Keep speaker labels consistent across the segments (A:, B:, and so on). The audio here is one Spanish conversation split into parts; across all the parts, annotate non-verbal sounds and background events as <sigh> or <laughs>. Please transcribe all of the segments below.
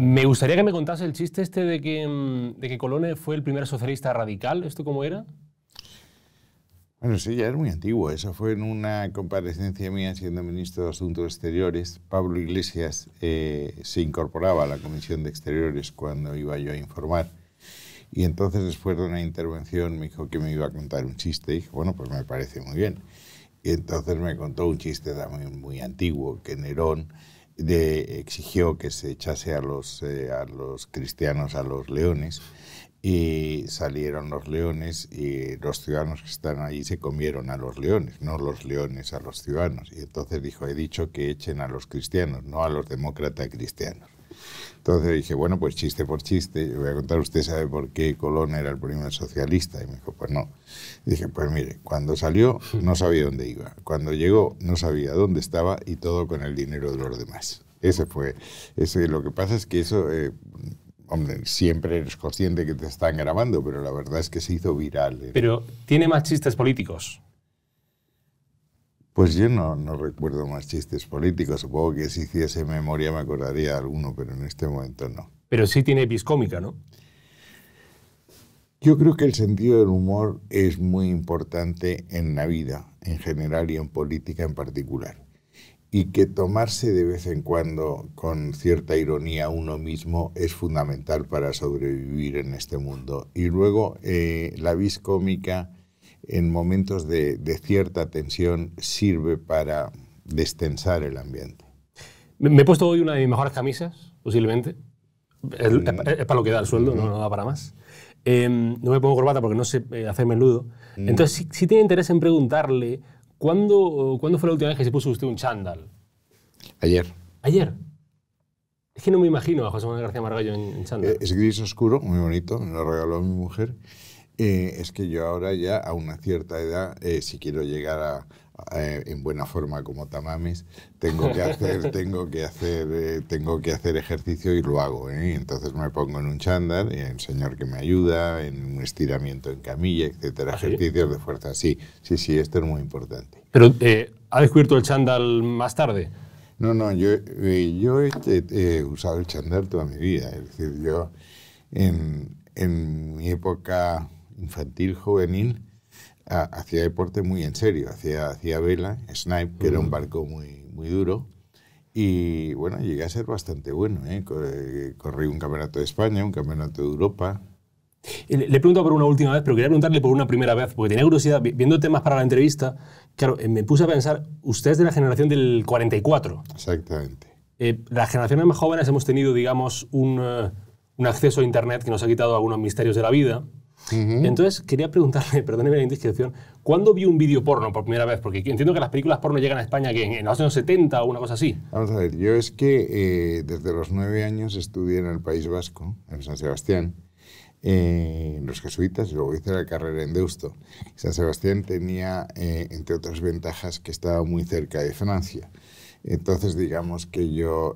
A: Me gustaría que me contase el chiste este de que, mm, de que Colone fue el primer socialista radical. ¿Esto cómo era?
B: Bueno, sí, ya es muy antiguo. Eso fue en una comparecencia mía siendo ministro de Asuntos Exteriores. Pablo Iglesias eh, se incorporaba a la Comisión de Exteriores cuando iba yo a informar. Y entonces, después de una intervención, me dijo que me iba a contar un chiste. Y dije, bueno, pues me parece muy bien. Y entonces me contó un chiste también muy antiguo, que Nerón exigió que se echase a los, eh, a los cristianos, a los leones, y salieron los leones y los ciudadanos que están ahí se comieron a los leones, no los leones a los ciudadanos. Y entonces dijo, he dicho que echen a los cristianos, no a los demócratas cristianos. Entonces dije, bueno, pues chiste por chiste, voy a contar, ¿usted sabe por qué Colón era el primer socialista? Y me dijo, pues no. dije, pues mire, cuando salió no sabía dónde iba, cuando llegó no sabía dónde estaba y todo con el dinero de los demás. Ese fue, ese, lo que pasa es que eso, eh, hombre, siempre eres consciente que te están grabando, pero la verdad es que se hizo viral. Eh.
A: Pero tiene más chistes políticos.
B: Pues yo no, recuerdo más chistes políticos. Supongo que si hiciese memoria me acordaría de alguno, pero en este momento no.
A: Pero sí tiene episcómica, ¿no? Yo creo que
B: el sentido del humor es muy importante en la vida, en general y en política en particular. Y que tomarse de vez en cuando con cierta ironía uno mismo es fundamental para sobrevivir en este mundo. Y luego eh, la cómica en momentos de, cierta tensión sirve para destensar el ambiente.
A: Me he puesto hoy una de mis mejores camisas, posiblemente. Mm. Es, para lo que da el sueldo, no, da para más. Em, no me pongo corbata porque no sé eh, hacer menudo. Mm. Entonces, si tiene interés en preguntarle, ¿cuándo, ¿cuándo fue la última vez que se puso usted un chándal? Ayer. ¿Ayer? Es que no me imagino a José Manuel García Margallo en chándal. Eh,
B: es gris oscuro, muy bonito, me lo regaló mi mujer. Eh, es que yo ahora ya a una cierta edad, eh, si quiero llegar a, eh, en buena forma como tamames, tengo que hacer, <laughs> tengo que hacer, tengo que hacer ejercicio y lo hago. Entonces me pongo en un chándal, y el señor que me ayuda, en un estiramiento en camilla, etcétera, ¿Ah, ejercicios de fuerza. Sí, sí, sí, esto es muy importante.
A: Pero ha descubierto el chándal más tarde. No, no, yo, yo he, usado el
B: chándal toda mi vida. Es decir, yo en, en mi época infantil, juvenil, hacía deporte muy en serio, hacía, hacía vela, snipe, que era un barco muy, muy duro. Y bueno, llegué a ser bastante bueno. ¿eh? Eh, corrí un campeonato de España, un campeonato de Europa.
A: Le he preguntado por una última vez, pero quería preguntarle por una primera vez, porque tenía curiosidad, viendo temas para la entrevista, claro, eh, me puse a pensar, usted es de la generación del 44.
B: Exactamente.
A: las generaciones más jóvenes hemos tenido, digamos, un, un acceso a Internet que nos ha quitado algunos misterios de la vida entonces, quería preguntarle, <laughs> perdóneme la indiscreción, ¿cuándo vi un vídeo porno por primera vez? Porque entiendo que las películas porno llegan a España en, los años 70 o una cosa así.
B: Vamos a ver, yo es que eh, desde los nueve años estudié en el País Vasco, en San Sebastián, eh, en los jesuitas y luego hice la carrera en Deusto. San Sebastián tenía, eh, entre otras ventajas, que estaba muy cerca de Francia. Entonces, digamos que yo,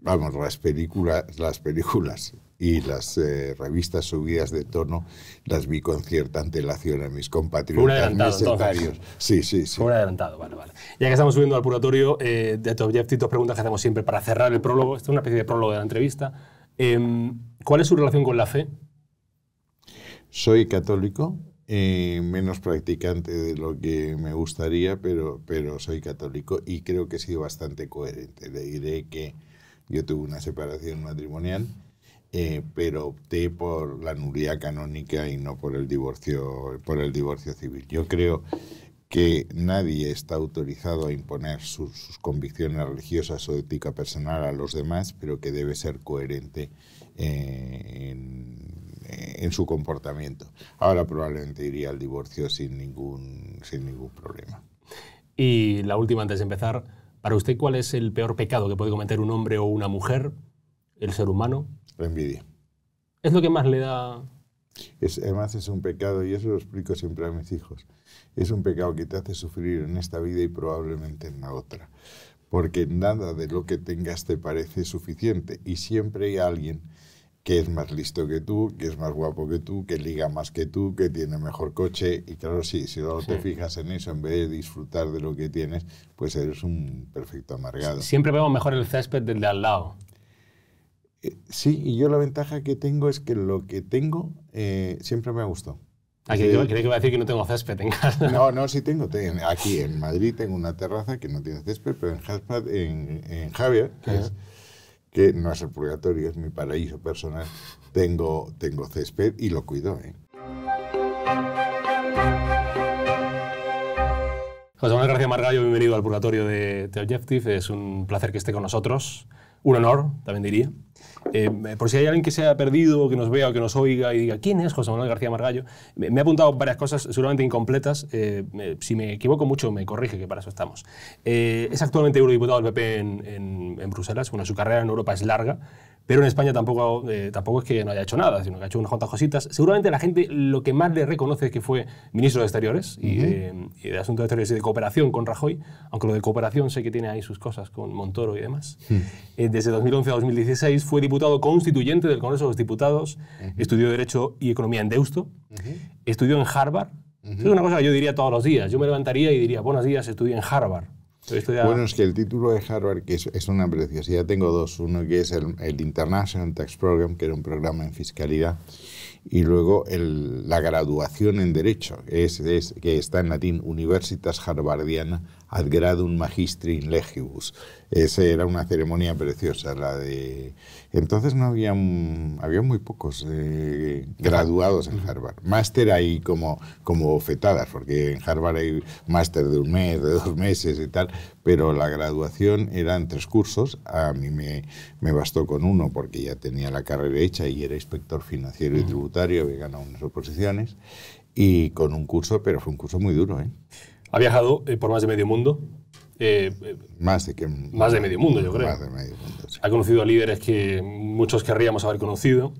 B: vamos, las películas, las películas y las eh, revistas subidas de tono las vi con cierta antelación a mis compatriotas necesarios Sí, sí, sí. un adelantado, vale, vale.
A: Ya que estamos subiendo al purgatorio, eh, de tu dos preguntas que hacemos siempre para cerrar el prólogo. esto es una especie de prólogo de la entrevista. Em, ¿Cuál es su relación con la fe?
B: Soy católico, eh, menos practicante de lo que me gustaría, pero, pero soy católico y creo que he sido bastante coherente. Le diré que yo tuve una separación matrimonial eh, pero opté por la nulidad canónica y no por el divorcio, por el divorcio civil. Yo creo que nadie está autorizado a imponer sus, convicciones religiosas o ética personal a los demás, pero que debe ser coherente eh, en, en, su comportamiento. Ahora probablemente iría al divorcio sin ningún, sin ningún problema.
A: Y la última antes de empezar, ¿para usted cuál es el peor pecado que puede cometer un hombre o una mujer, el ser humano? La envidia. Es lo que más le da...
B: Es, además es un pecado, y eso lo explico siempre a mis hijos, es un pecado que te hace sufrir en esta vida y probablemente en la otra, porque nada de lo que tengas te parece suficiente y siempre hay alguien que es más listo que tú, que es más guapo que tú, que liga más que tú, que tiene mejor coche. Y claro, sí, si no te fijas en eso, en vez de disfrutar de lo que tienes, pues eres un perfecto amargado.
A: Siempre vemos mejor el césped del de al lado.
B: Eh, sí, y yo la ventaja que tengo es que lo que tengo eh, siempre me ha gustado.
A: Ah, que, a decir que no tengo césped en casa. No, no,
B: sí tengo. aquí en Madrid tengo una terraza que no tiene césped, pero en, en, Javier, que, no es el purgatorio, es mi paraíso personal, tengo, tengo césped y lo cuido. ¿eh?
A: José Manuel García Margallo, bienvenido al Purgatorio de The Objective. Es un placer que esté con nosotros. Un honor, también diría. Eh, por si hay alguien que se haya perdido, que nos vea o que nos oiga y diga, ¿quién es José Manuel García Margallo? Me, ha apuntado varias cosas seguramente incompletas. Eh, si me equivoco mucho, me corrige, que para eso estamos. Eh, es actualmente eurodiputado del PP en, Bruselas. Bueno, su carrera en Europa es larga, pero en España tampoco, tampoco es que no haya hecho nada, sino que ha hecho unas cuantas cositas. Seguramente la gente lo que más le reconoce es que fue ministro de Exteriores y, de Asuntos de Exteriores y de cooperación con Rajoy, aunque lo de cooperación sé que tiene ahí sus cosas con Montoro y demás. Hmm. desde 2011 a 2016 fue diputado constituyente del Congreso de los Diputados, estudió Derecho y Economía en Deusto, estudió en Harvard. Es una cosa que yo diría todos los días. Yo me levantaría y diría, buenos días, estudié en Harvard. bueno,
B: es que el título de Harvard, que es, es una preciosidad, tengo dos. Uno que es el, International Tax Program, que era un programa en fiscalidad, y luego la graduación en Derecho, es, que está en latín, Universitas Harvardiana ad gradum magistri in legibus. Esa era una ceremonia preciosa, la de... Entonces no había, había muy pocos eh, graduados en Harvard. Máster ahí como, como bofetadas, porque en Harvard hay máster de un mes, de dos meses y tal, pero la graduación eran tres cursos. A mí me, bastó con uno porque ya tenía la carrera hecha y era inspector financiero y tributario, había ganado unas oposiciones, y con un curso, pero fue un curso muy duro. ¿eh?
A: Ha viajado eh, por más de medio mundo, eh,
B: más, de que, más de medio mundo, yo creo.
A: Ha conocido a líderes que muchos querríamos haber conocido.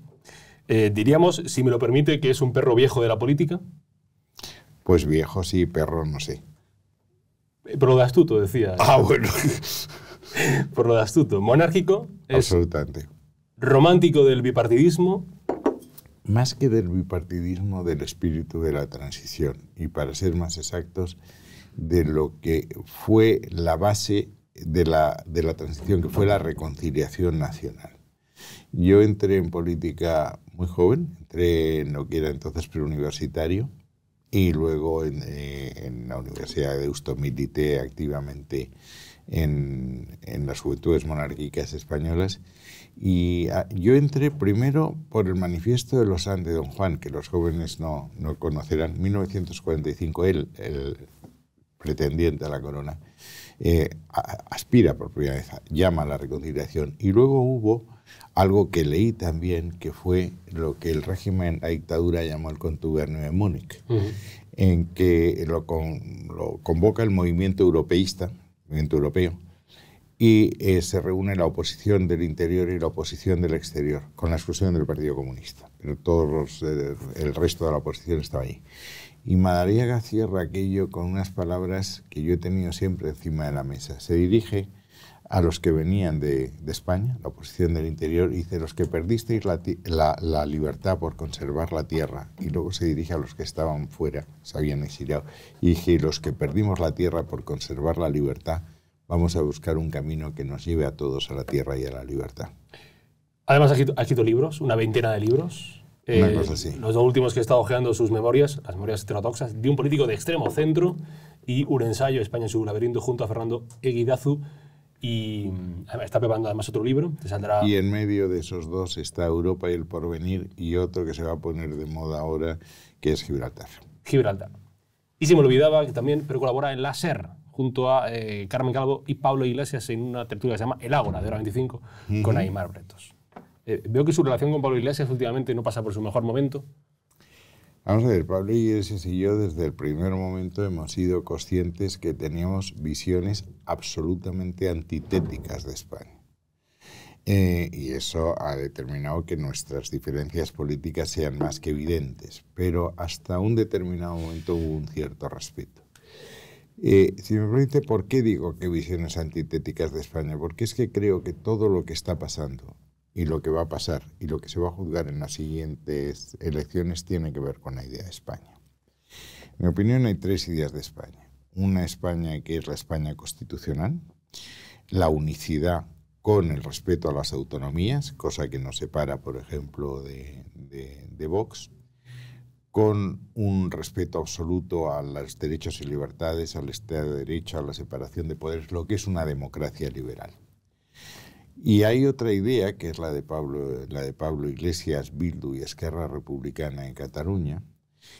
A: Eh, diríamos, si me lo permite, que es un perro viejo de la política.
B: Pues viejo sí, perro no sé.
A: Eh, por lo de astuto, decía. Ah, bueno. <laughs> Por lo de astuto. Monárquico.
B: Absolutamente.
A: Romántico del bipartidismo.
B: Más que del bipartidismo, del espíritu de la transición. Y para ser más exactos, de lo que fue la base de la, transición, que fue la reconciliación nacional. Yo entré en política muy joven, entré en lo que era entonces preuniversitario y luego en, eh, la Universidad de Deusto milité activamente en, las juventudes monárquicas españolas. Y ah, yo entré primero por el manifiesto de los Andes de Don Juan, que los jóvenes no, no conocerán. 1945, él, el, pretendiente a la corona, eh, aspira por primera vez, llama a la reconciliación. Y luego hubo algo que leí también, que fue lo que el régimen, la dictadura llamó el contubernio de Múnich, en que lo, convoca el movimiento europeísta, el movimiento europeo, y eh, se reúne la oposición del interior y la oposición del exterior, con la exclusión del Partido Comunista. Pero todos eh, el resto de la oposición estaba ahí. Y Madariaga cierra aquello con unas palabras que yo he tenido siempre encima de la mesa. Se dirige a los que venían de, España, la oposición del interior, y dice, los que perdisteis la, libertad por conservar la tierra, y luego se dirige a los que estaban fuera, se habían exiliado, y dice, los que perdimos la tierra por conservar la libertad, vamos a buscar un camino que nos lleve a todos a la tierra y a la libertad.
A: Además, escrito libros, una veintena de libros. Eh, los dos últimos que he estado ojeando sus memorias, las memorias heterodoxas, de un político de extremo centro y un ensayo, España en su laberinto, junto a Fernando Eguidazu. Y mm, está preparando además otro libro. Y
B: en medio de esos dos está Europa y el porvenir y otro que se va a poner de moda ahora, que es Gibraltar.
A: Gibraltar. Y se me olvidaba que también, pero colabora en la SER, junto a eh, Carmen Calvo y Pablo Iglesias en una tertulia que se llama El Ágora, de hora 25, con Aymar Bretos. Eh, veo que su relación con Pablo Iglesias últimamente no pasa por su mejor momento.
B: Vamos a ver, Pablo Iglesias y yo desde el primer momento hemos sido conscientes que teníamos visiones absolutamente antitéticas de España. Eh, y eso ha determinado que nuestras diferencias políticas sean más que evidentes, pero hasta un determinado momento hubo un cierto respeto. Eh, si me permite, ¿por qué digo que visiones antitéticas de España? Porque es que creo que todo lo que está pasando y lo que va a pasar y lo que se va a juzgar en las siguientes elecciones tiene que ver con la idea de España. En mi opinión hay tres ideas de España. Una España que es la España constitucional, la unicidad con el respeto a las autonomías, cosa que nos separa, por ejemplo, de, Vox, con un respeto absoluto a los derechos y libertades, al Estado de Derecho, a la separación de poderes, lo que es una democracia liberal. Y hay otra idea, que es la de Pablo, Iglesias, Bildu y Esquerra Republicana en Cataluña,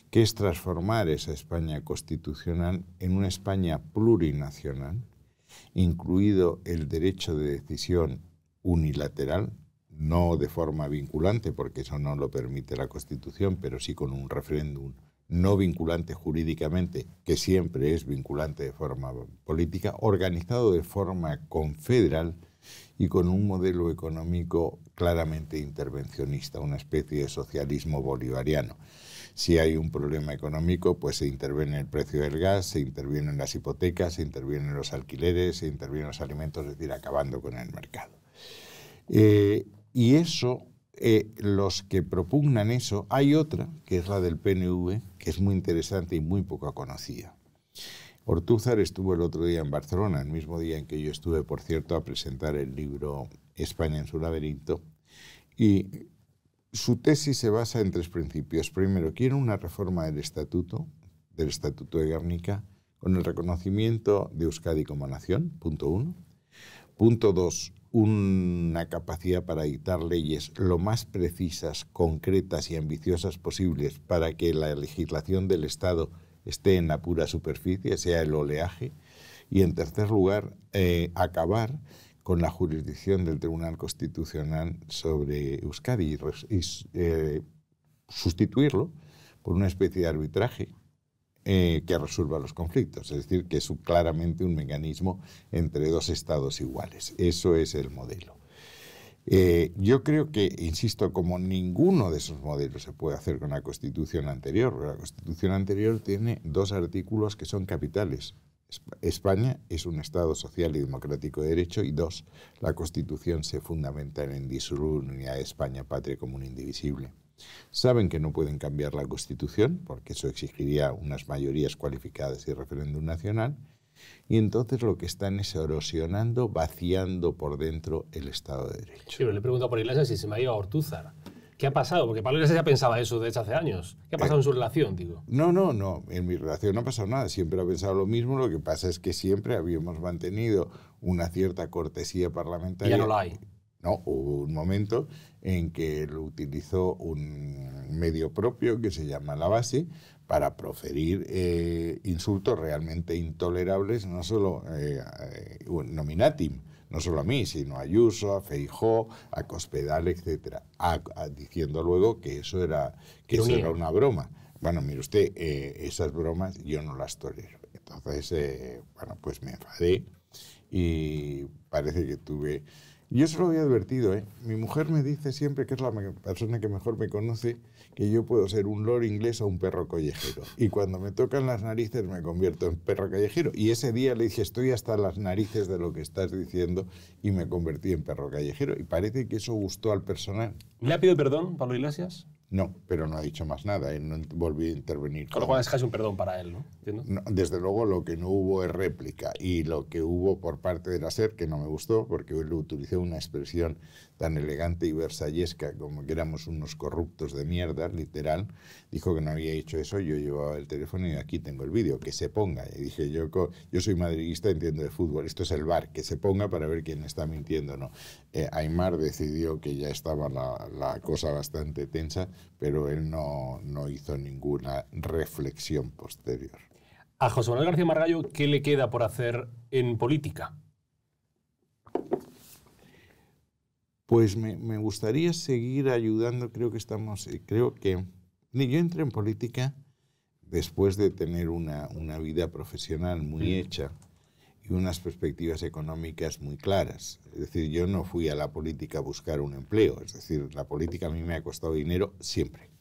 B: que es transformar esa España constitucional en una España plurinacional, incluido el derecho de decisión unilateral, no de forma vinculante, porque eso no lo permite la Constitución, pero sí con un referéndum no vinculante jurídicamente, que siempre es vinculante de forma política, organizado de forma confederal y con un modelo económico claramente intervencionista, una especie de socialismo bolivariano. Si hay un problema económico, pues se interviene el precio del gas, se intervienen las hipotecas, se intervienen los alquileres, se intervienen los alimentos, es decir, acabando con el mercado. Eh, y eso, eh, los que propugnan eso, hay otra, que es la del PNV, que es muy interesante y muy poco conocida. Ortúzar estuvo el otro día en Barcelona, el mismo día en que yo estuve, por cierto, a presentar el libro España en su laberinto. Y su tesis se basa en tres principios. Primero, quiero una reforma del estatuto, del estatuto de Guernica, con el reconocimiento de Euskadi como nación, punto uno. Punto dos, una capacidad para dictar leyes lo más precisas, concretas y ambiciosas posibles para que la legislación del Estado esté en la pura superficie, sea el oleaje. Y en tercer lugar, eh, acabar con la jurisdicción del Tribunal Constitucional sobre Euskadi y, eh, sustituirlo por una especie de arbitraje eh, que resuelva los conflictos. Es decir, que es claramente un mecanismo entre dos estados iguales. Eso es el modelo. Eh, yo creo que, insisto, como ninguno de esos modelos se puede hacer con la Constitución anterior, la Constitución anterior tiene dos artículos que son capitales. España es un Estado social y democrático de derecho y dos, la Constitución se fundamenta en la Unidad de España, patria común indivisible. Saben que no pueden cambiar la Constitución porque eso exigiría unas mayorías cualificadas y referéndum nacional y entonces lo que están es erosionando, vaciando por dentro el Estado de Derecho.
A: le pregunto preguntado por Iglesias si se me ha ido a Ortúzar. ¿Qué ha pasado? Porque Pablo Iglesias ya pensaba eso desde hace años. ¿Qué ha pasado eh, en su relación, digo?
B: No, no, no. En mi relación no ha pasado nada. Siempre ha pensado lo mismo. Lo que pasa es que siempre habíamos mantenido una cierta cortesía parlamentaria. Y ya no la hay. No, hubo un momento en que lo utilizó un medio propio que se llama La Base para proferir eh, insultos realmente intolerables, no solo eh, eh, nominatim, no solo a mí, sino a Ayuso, a Feijó, a Cospedal, etc. Ah, ah, diciendo luego que eso era, que era una broma. Bueno, mire usted, esas bromas yo no las tolero. Entonces, bueno, pues me enfadé y parece que tuve... Yo se lo había advertido, Mi mujer me dice siempre que es la persona que mejor me conoce que yo puedo ser un lor inglés o un perro callejero. Y cuando me tocan las narices me convierto en perro callejero. Y ese día le dije, estoy hasta las narices de lo que estás diciendo y me convertí en perro callejero. Y parece que eso gustó al personal.
A: ¿Le ha pedido perdón, Pablo Iglesias?
B: No, pero no ha dicho más nada, ¿eh? no volvió a intervenir. Con lo cual es casi un
A: perdón para él, ¿no?
B: Desde luego lo que no hubo es réplica y lo que hubo por parte de la SER, que no me gustó porque él utilizó una expresión tan elegante y versallesca como que éramos unos corruptos de mierda, literal, dijo que no había hecho eso, yo llevaba el teléfono y aquí tengo el vídeo, que se ponga. Y dije, yo, yo soy madridista, entiendo de fútbol, esto es el bar, que se ponga para ver quién está mintiendo no. Eh, Aymar decidió que ya estaba la, la, cosa bastante tensa, pero él no, no hizo ninguna reflexión posterior.
A: A José Manuel García Margallo, ¿qué le queda por hacer en política?
B: pues me, gustaría seguir ayudando. Creo que estamos, eh, creo que yo entré en política después de tener una, vida profesional muy hecha y unas perspectivas económicas muy claras. Es decir, yo no fui a la política a buscar un empleo, es decir, la política a mí me ha costado dinero siempre.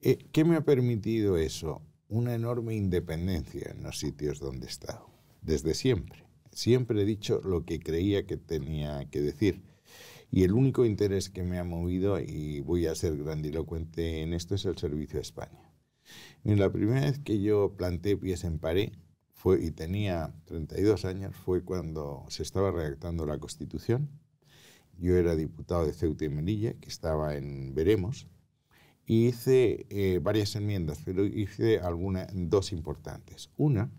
B: Eh, ¿Qué me ha permitido eso? Una enorme independencia en los sitios donde he estado, desde siempre. Siempre he dicho lo que creía que tenía que decir y el único interés que me ha movido, y voy a ser grandilocuente en esto, es el servicio a España. la primera vez que yo planté pies en pared, fue, y tenía 32 años, fue cuando se estaba redactando la Constitución. Yo era diputado de Ceuta y Melilla, que estaba en Veremos, y hice eh, varias enmiendas, pero hice algunas, dos importantes. Una,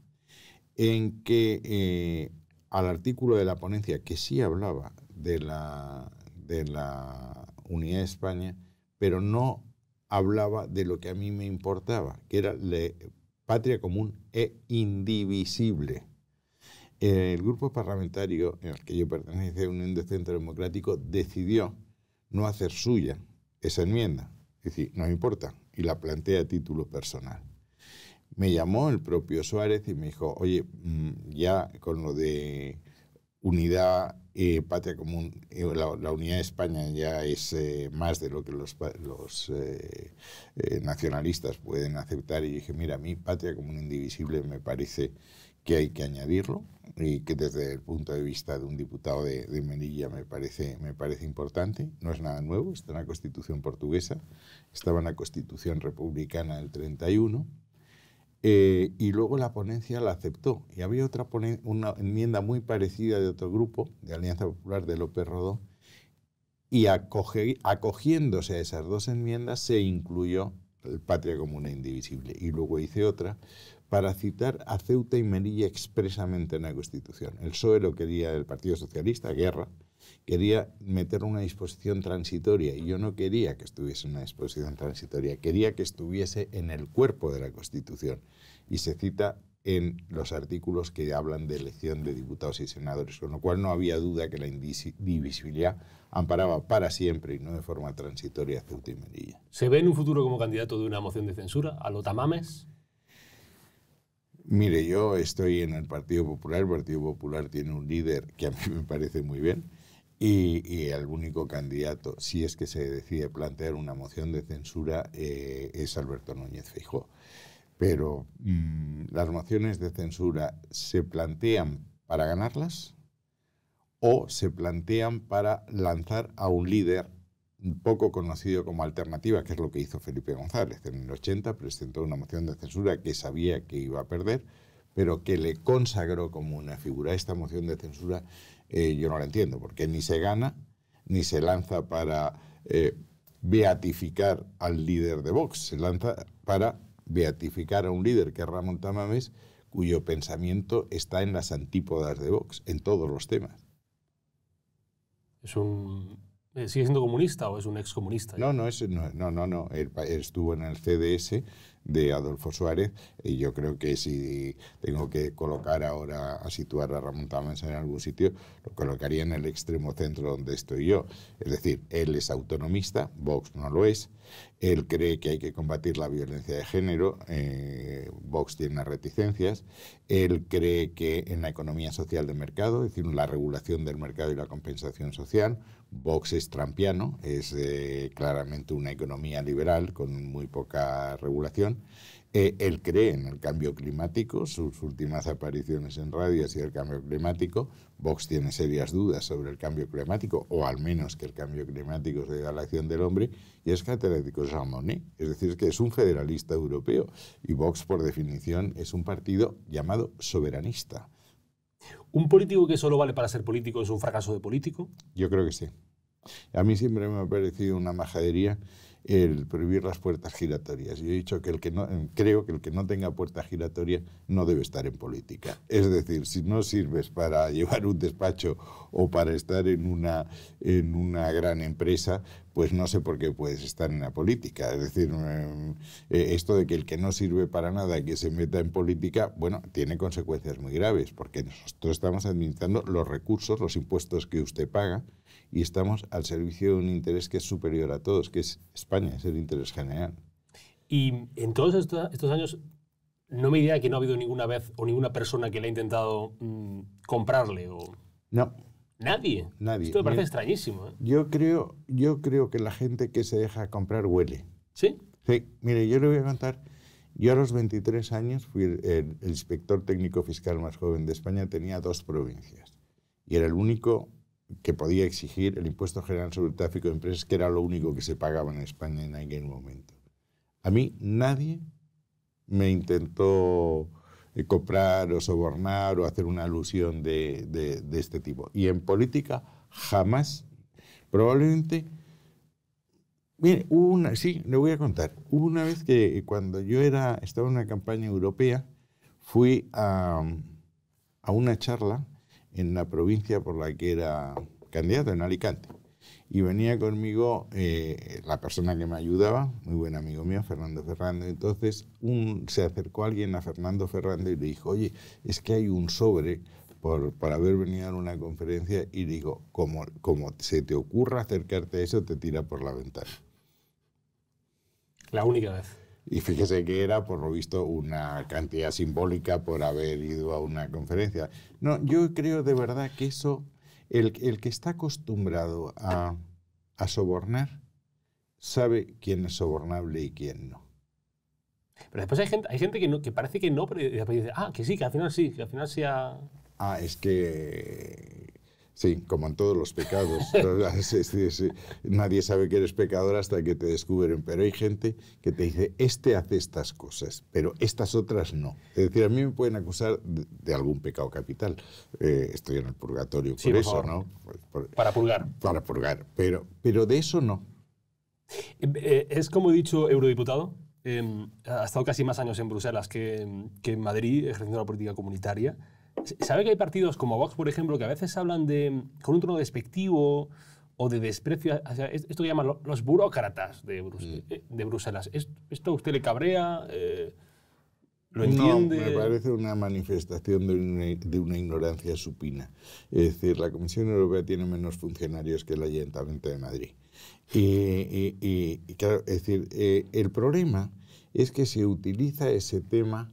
B: en que eh, al artículo de la ponencia que sí hablaba de la de la Unidad de España, pero no hablaba de lo que a mí me importaba, que era la patria común e indivisible. El grupo parlamentario en el que yo pertenecía, Unión de Centro Democrático, decidió no hacer suya esa enmienda. Es decir, me importa, y la plantea a título personal. Me llamó el propio Suárez y me dijo, oye, mm, ya con lo de unidad y eh, Patria Común, eh, la, Unidad de España ya es eh, más de lo que los, nacionalistas pueden aceptar y dije, mira, a mí Patria Común Indivisible me parece que hay que añadirlo y que desde el punto de vista de un diputado de, de Melilla me parece, me parece importante. No es nada nuevo, está en la Constitución portuguesa, estaba en la Constitución republicana del 31 eh, y luego la ponencia la aceptó. Y había otra una enmienda muy parecida de otro grupo, de Alianza Popular de López Rodó, y acogiéndose a esas dos enmiendas se incluyó el Patria Comuna Indivisible. Y luego hice otra para citar a Ceuta y Melilla expresamente en la Constitución. El PSOE lo quería del Partido Socialista, guerra, quería meter una disposición transitoria y yo no quería que estuviese en una disposición transitoria, quería que estuviese en el cuerpo de la Constitución y se cita en los artículos que hablan de elección de diputados y senadores, con lo cual no había duda que la indivisibilidad amparaba para siempre y no de forma transitoria a Ceuta y Melilla.
A: ¿Se ve en un futuro como candidato de una moción de censura a los tamames?
B: Mire, yo estoy en el Partido Popular. El Partido Popular tiene un líder que a mí me parece muy bien. Y, el único candidato, si es que se decide plantear una moción de censura, eh, es Alberto Núñez Feijóo. Pero mm, las mociones de censura se plantean para ganarlas o se plantean para lanzar a un líder poco conocido como alternativa, que es lo que hizo Felipe González. En el 80 presentó una moción de censura que sabía que iba a perder, pero que le consagró como una figura. Esta moción de censura eh, yo no lo entiendo, porque ni se gana, ni se lanza para eh, beatificar al líder de Vox, se lanza para beatificar a un líder que es Ramón Tamames, cuyo pensamiento está en las antípodas de Vox, en todos los temas.
A: Es un, eh, ¿Sigue siendo comunista o es un excomunista? No, no,
B: no, no, estuvo en el CDS de Adolfo Suárez y yo creo que si tengo que colocar ahora a situar a Ramón Tamames en algún sitio, lo colocaría en el extremo centro donde estoy yo. Es decir, él es autonomista, Vox no lo es, él cree que hay que combatir la violencia de género, eh, Vox tiene reticencias, él cree que en la economía social de mercado, es decir, la regulación del mercado y la compensación social, Vox es trampiano, es eh, claramente una economía liberal con muy poca regulación. Eh, él cree en el cambio climático, sus últimas apariciones en radios y el cambio climático. Vox tiene serias dudas sobre el cambio climático, o al menos que el cambio climático se a la acción del hombre, y es catedrático Monnet, es decir, que es un federalista europeo. Y Vox, por definición, es un partido llamado soberanista.
A: ¿Un político que solo vale para ser político es un fracaso de político?
B: Yo creo que sí. A mí siempre me ha parecido una majadería el prohibir las puertas giratorias. Yo he dicho que el que no, creo que el que no tenga puerta giratoria no debe estar en política. Es decir, si no sirves para llevar un despacho o para estar en una, en una gran empresa, pues no sé por qué puedes estar en la política. Es decir, mm, eh, esto de que el que no sirve para nada que se meta en política, bueno, tiene consecuencias muy graves, porque nosotros estamos administrando los recursos, los impuestos que usted paga, y estamos al servicio de un interés que es superior a todos, que es España, es el interés general.
A: Y en todos estos, años, no me diría que no ha habido ninguna vez o ninguna persona que le ha intentado mm, comprarle o... No. Nadie. Nadie. Esto me parece extrañísimo. ¿eh?
B: Yo, creo, yo creo que la gente que se deja comprar huele. ¿Sí? Sí. Mire, yo le voy a contar. Yo a los 23 años fui el inspector técnico fiscal más joven de España, tenía dos provincias. Y era el único que podía exigir el impuesto general sobre el tráfico de empresas, que era lo único que se pagaba en España en aquel momento. A mí nadie me intentó eh, comprar o sobornar o hacer una alusión de, este tipo. Y en política jamás, probablemente... Mire, una, sí, le voy a contar. una vez que eh, cuando yo era, estaba en una campaña europea, fui a una charla en la provincia por la que era candidato, en Alicante. Y venía conmigo eh, la persona que me ayudaba, muy buen amigo mío, Fernando Ferrando. Entonces un, se acercó alguien a Fernando Ferrando y le dijo, oye, es que hay un sobre por, haber venido a una conferencia y digo, como, como se te ocurra acercarte a eso, te tira por la ventana. La única vez. Y fíjese que era, por lo visto, una cantidad simbólica por haber ido a una conferencia. No, yo creo de verdad que eso, el, el que está acostumbrado a, sobornar, sabe quién es sobornable y quién no.
A: Pero después hay gente, hay gente que, no, que parece que no, pero después dice, ah, que sí, que al final sí, que al final sea...
B: Ah, es que Sí, como en todos los pecados. <laughs> <laughs> Nadie sabe que eres pecador hasta que te descubren, pero hay gente que te dice, este hace estas cosas, pero estas otras no. Es decir, a mí me pueden acusar de algún pecado capital. Eh, estoy en el purgatorio por, eso, ¿no? para purgar. Para purgar, pero, pero de eso no.
A: Em, eh, es como he dicho eurodiputado, em, estado casi más años en Bruselas que en Madrid ejerciendo la política comunitaria ¿Sabe que hay partidos como Vox, por ejemplo, que a veces hablan de, con un tono despectivo o de desprecio hacia esto que llaman los burócratas de, mm. eh, Bruselas? ¿Esto a usted le cabrea? Eh, ¿Lo entiende? No, me parece
B: una manifestación de una, ignorancia supina. Es decir, la Comisión Europea tiene menos funcionarios que el Ayuntamiento de Madrid. Y, claro, es decir, eh, el problema es que se utiliza ese tema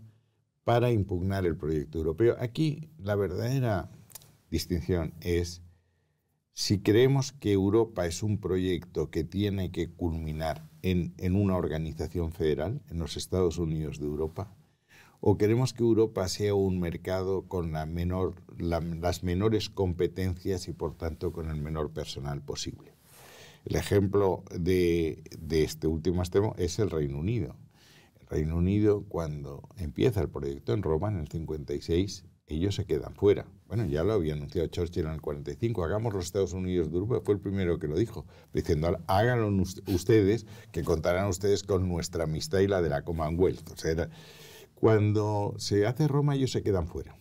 B: para impugnar el proyecto europeo. Aquí la verdadera distinción es si creemos que Europa es un proyecto que tiene que culminar en, una organización federal, en los Estados Unidos de Europa, o queremos que Europa sea un mercado con las menores competencias y por tanto con el menor personal posible. El ejemplo de, de este último extremo es el Reino Unido. Reino Unido, cuando empieza el proyecto en Roma, en el 56, ellos se quedan fuera. Bueno, ya lo había anunciado Churchill en el 45, hagamos los Estados Unidos de Europa, fue el primero que lo dijo, diciendo, háganlo ustedes, que contarán ustedes con nuestra amistad y la de la Commonwealth. O sea, cuando se hace Roma, ellos se quedan fuera.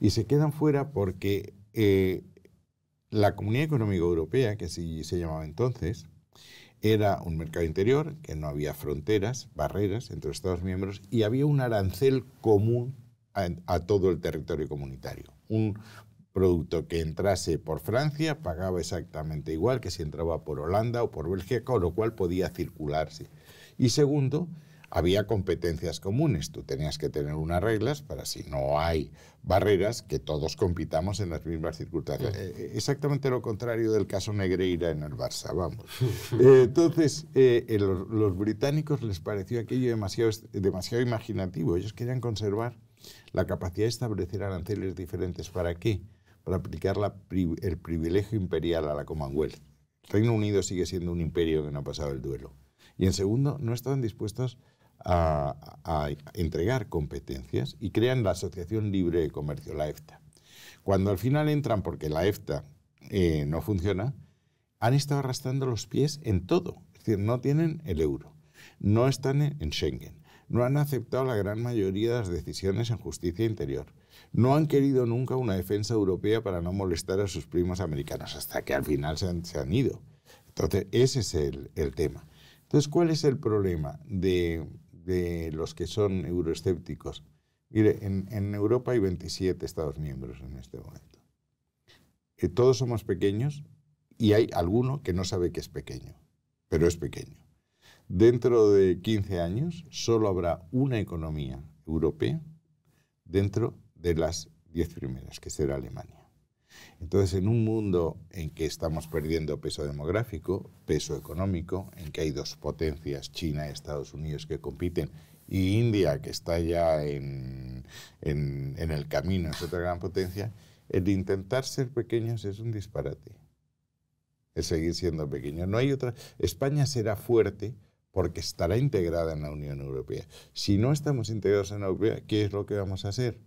B: Y se quedan fuera porque eh, la Comunidad Económica Europea, que así se llamaba entonces, era un mercado interior, que no había fronteras, barreras entre Estados miembros, y había un arancel común a, todo el territorio comunitario. Un producto que entrase por Francia pagaba exactamente igual que si entraba por Holanda o por Bélgica, con lo cual podía circularse. Y segundo, había competencias comunes. Tú tenías que tener unas reglas para si no hay barreras, que todos compitamos en las mismas circunstancias. Eh, exactamente lo contrario del caso Negreira en el Barça, vamos. Eh, entonces, eh, eh los, británicos les pareció aquello demasiado, demasiado imaginativo. Ellos querían conservar la capacidad de establecer aranceles diferentes. ¿Para qué? Para aplicar el privilegio imperial a la Commonwealth. Reino Unido sigue siendo un imperio que no ha pasado el duelo. Y en segundo, no estaban dispuestos a, entregar competencias y crean la Asociación Libre de Comercio, la EFTA. Cuando al final entran, porque la EFTA eh, no funciona, han estado arrastrando los pies en todo. Es decir, no tienen el euro, no están en Schengen, no han aceptado la gran mayoría de las decisiones en justicia interior, no han querido nunca una defensa europea para no molestar a sus primos americanos, hasta que al final se han, ido. Entonces, ese es el, el, tema. Entonces, ¿cuál es el problema de, de los que son euroescépticos. Mire, en, Europa hay 27 Estados miembros en este momento. Eh, todos somos pequeños y hay alguno que no sabe que es pequeño, pero es pequeño. Dentro de 15 años solo habrá una economía europea dentro de las 10 primeras, que será Alemania. Entonces, en un mundo en que estamos perdiendo peso demográfico, peso económico, en que hay dos potencias, China y Estados Unidos, que compiten, y India, que está ya en, el camino, es otra gran potencia, el intentar ser pequeños es un disparate. Es seguir siendo pequeños. No hay otra. España será fuerte porque estará integrada en la Unión Europea. Si no estamos integrados en la Unión Europea, ¿qué es lo que vamos a hacer?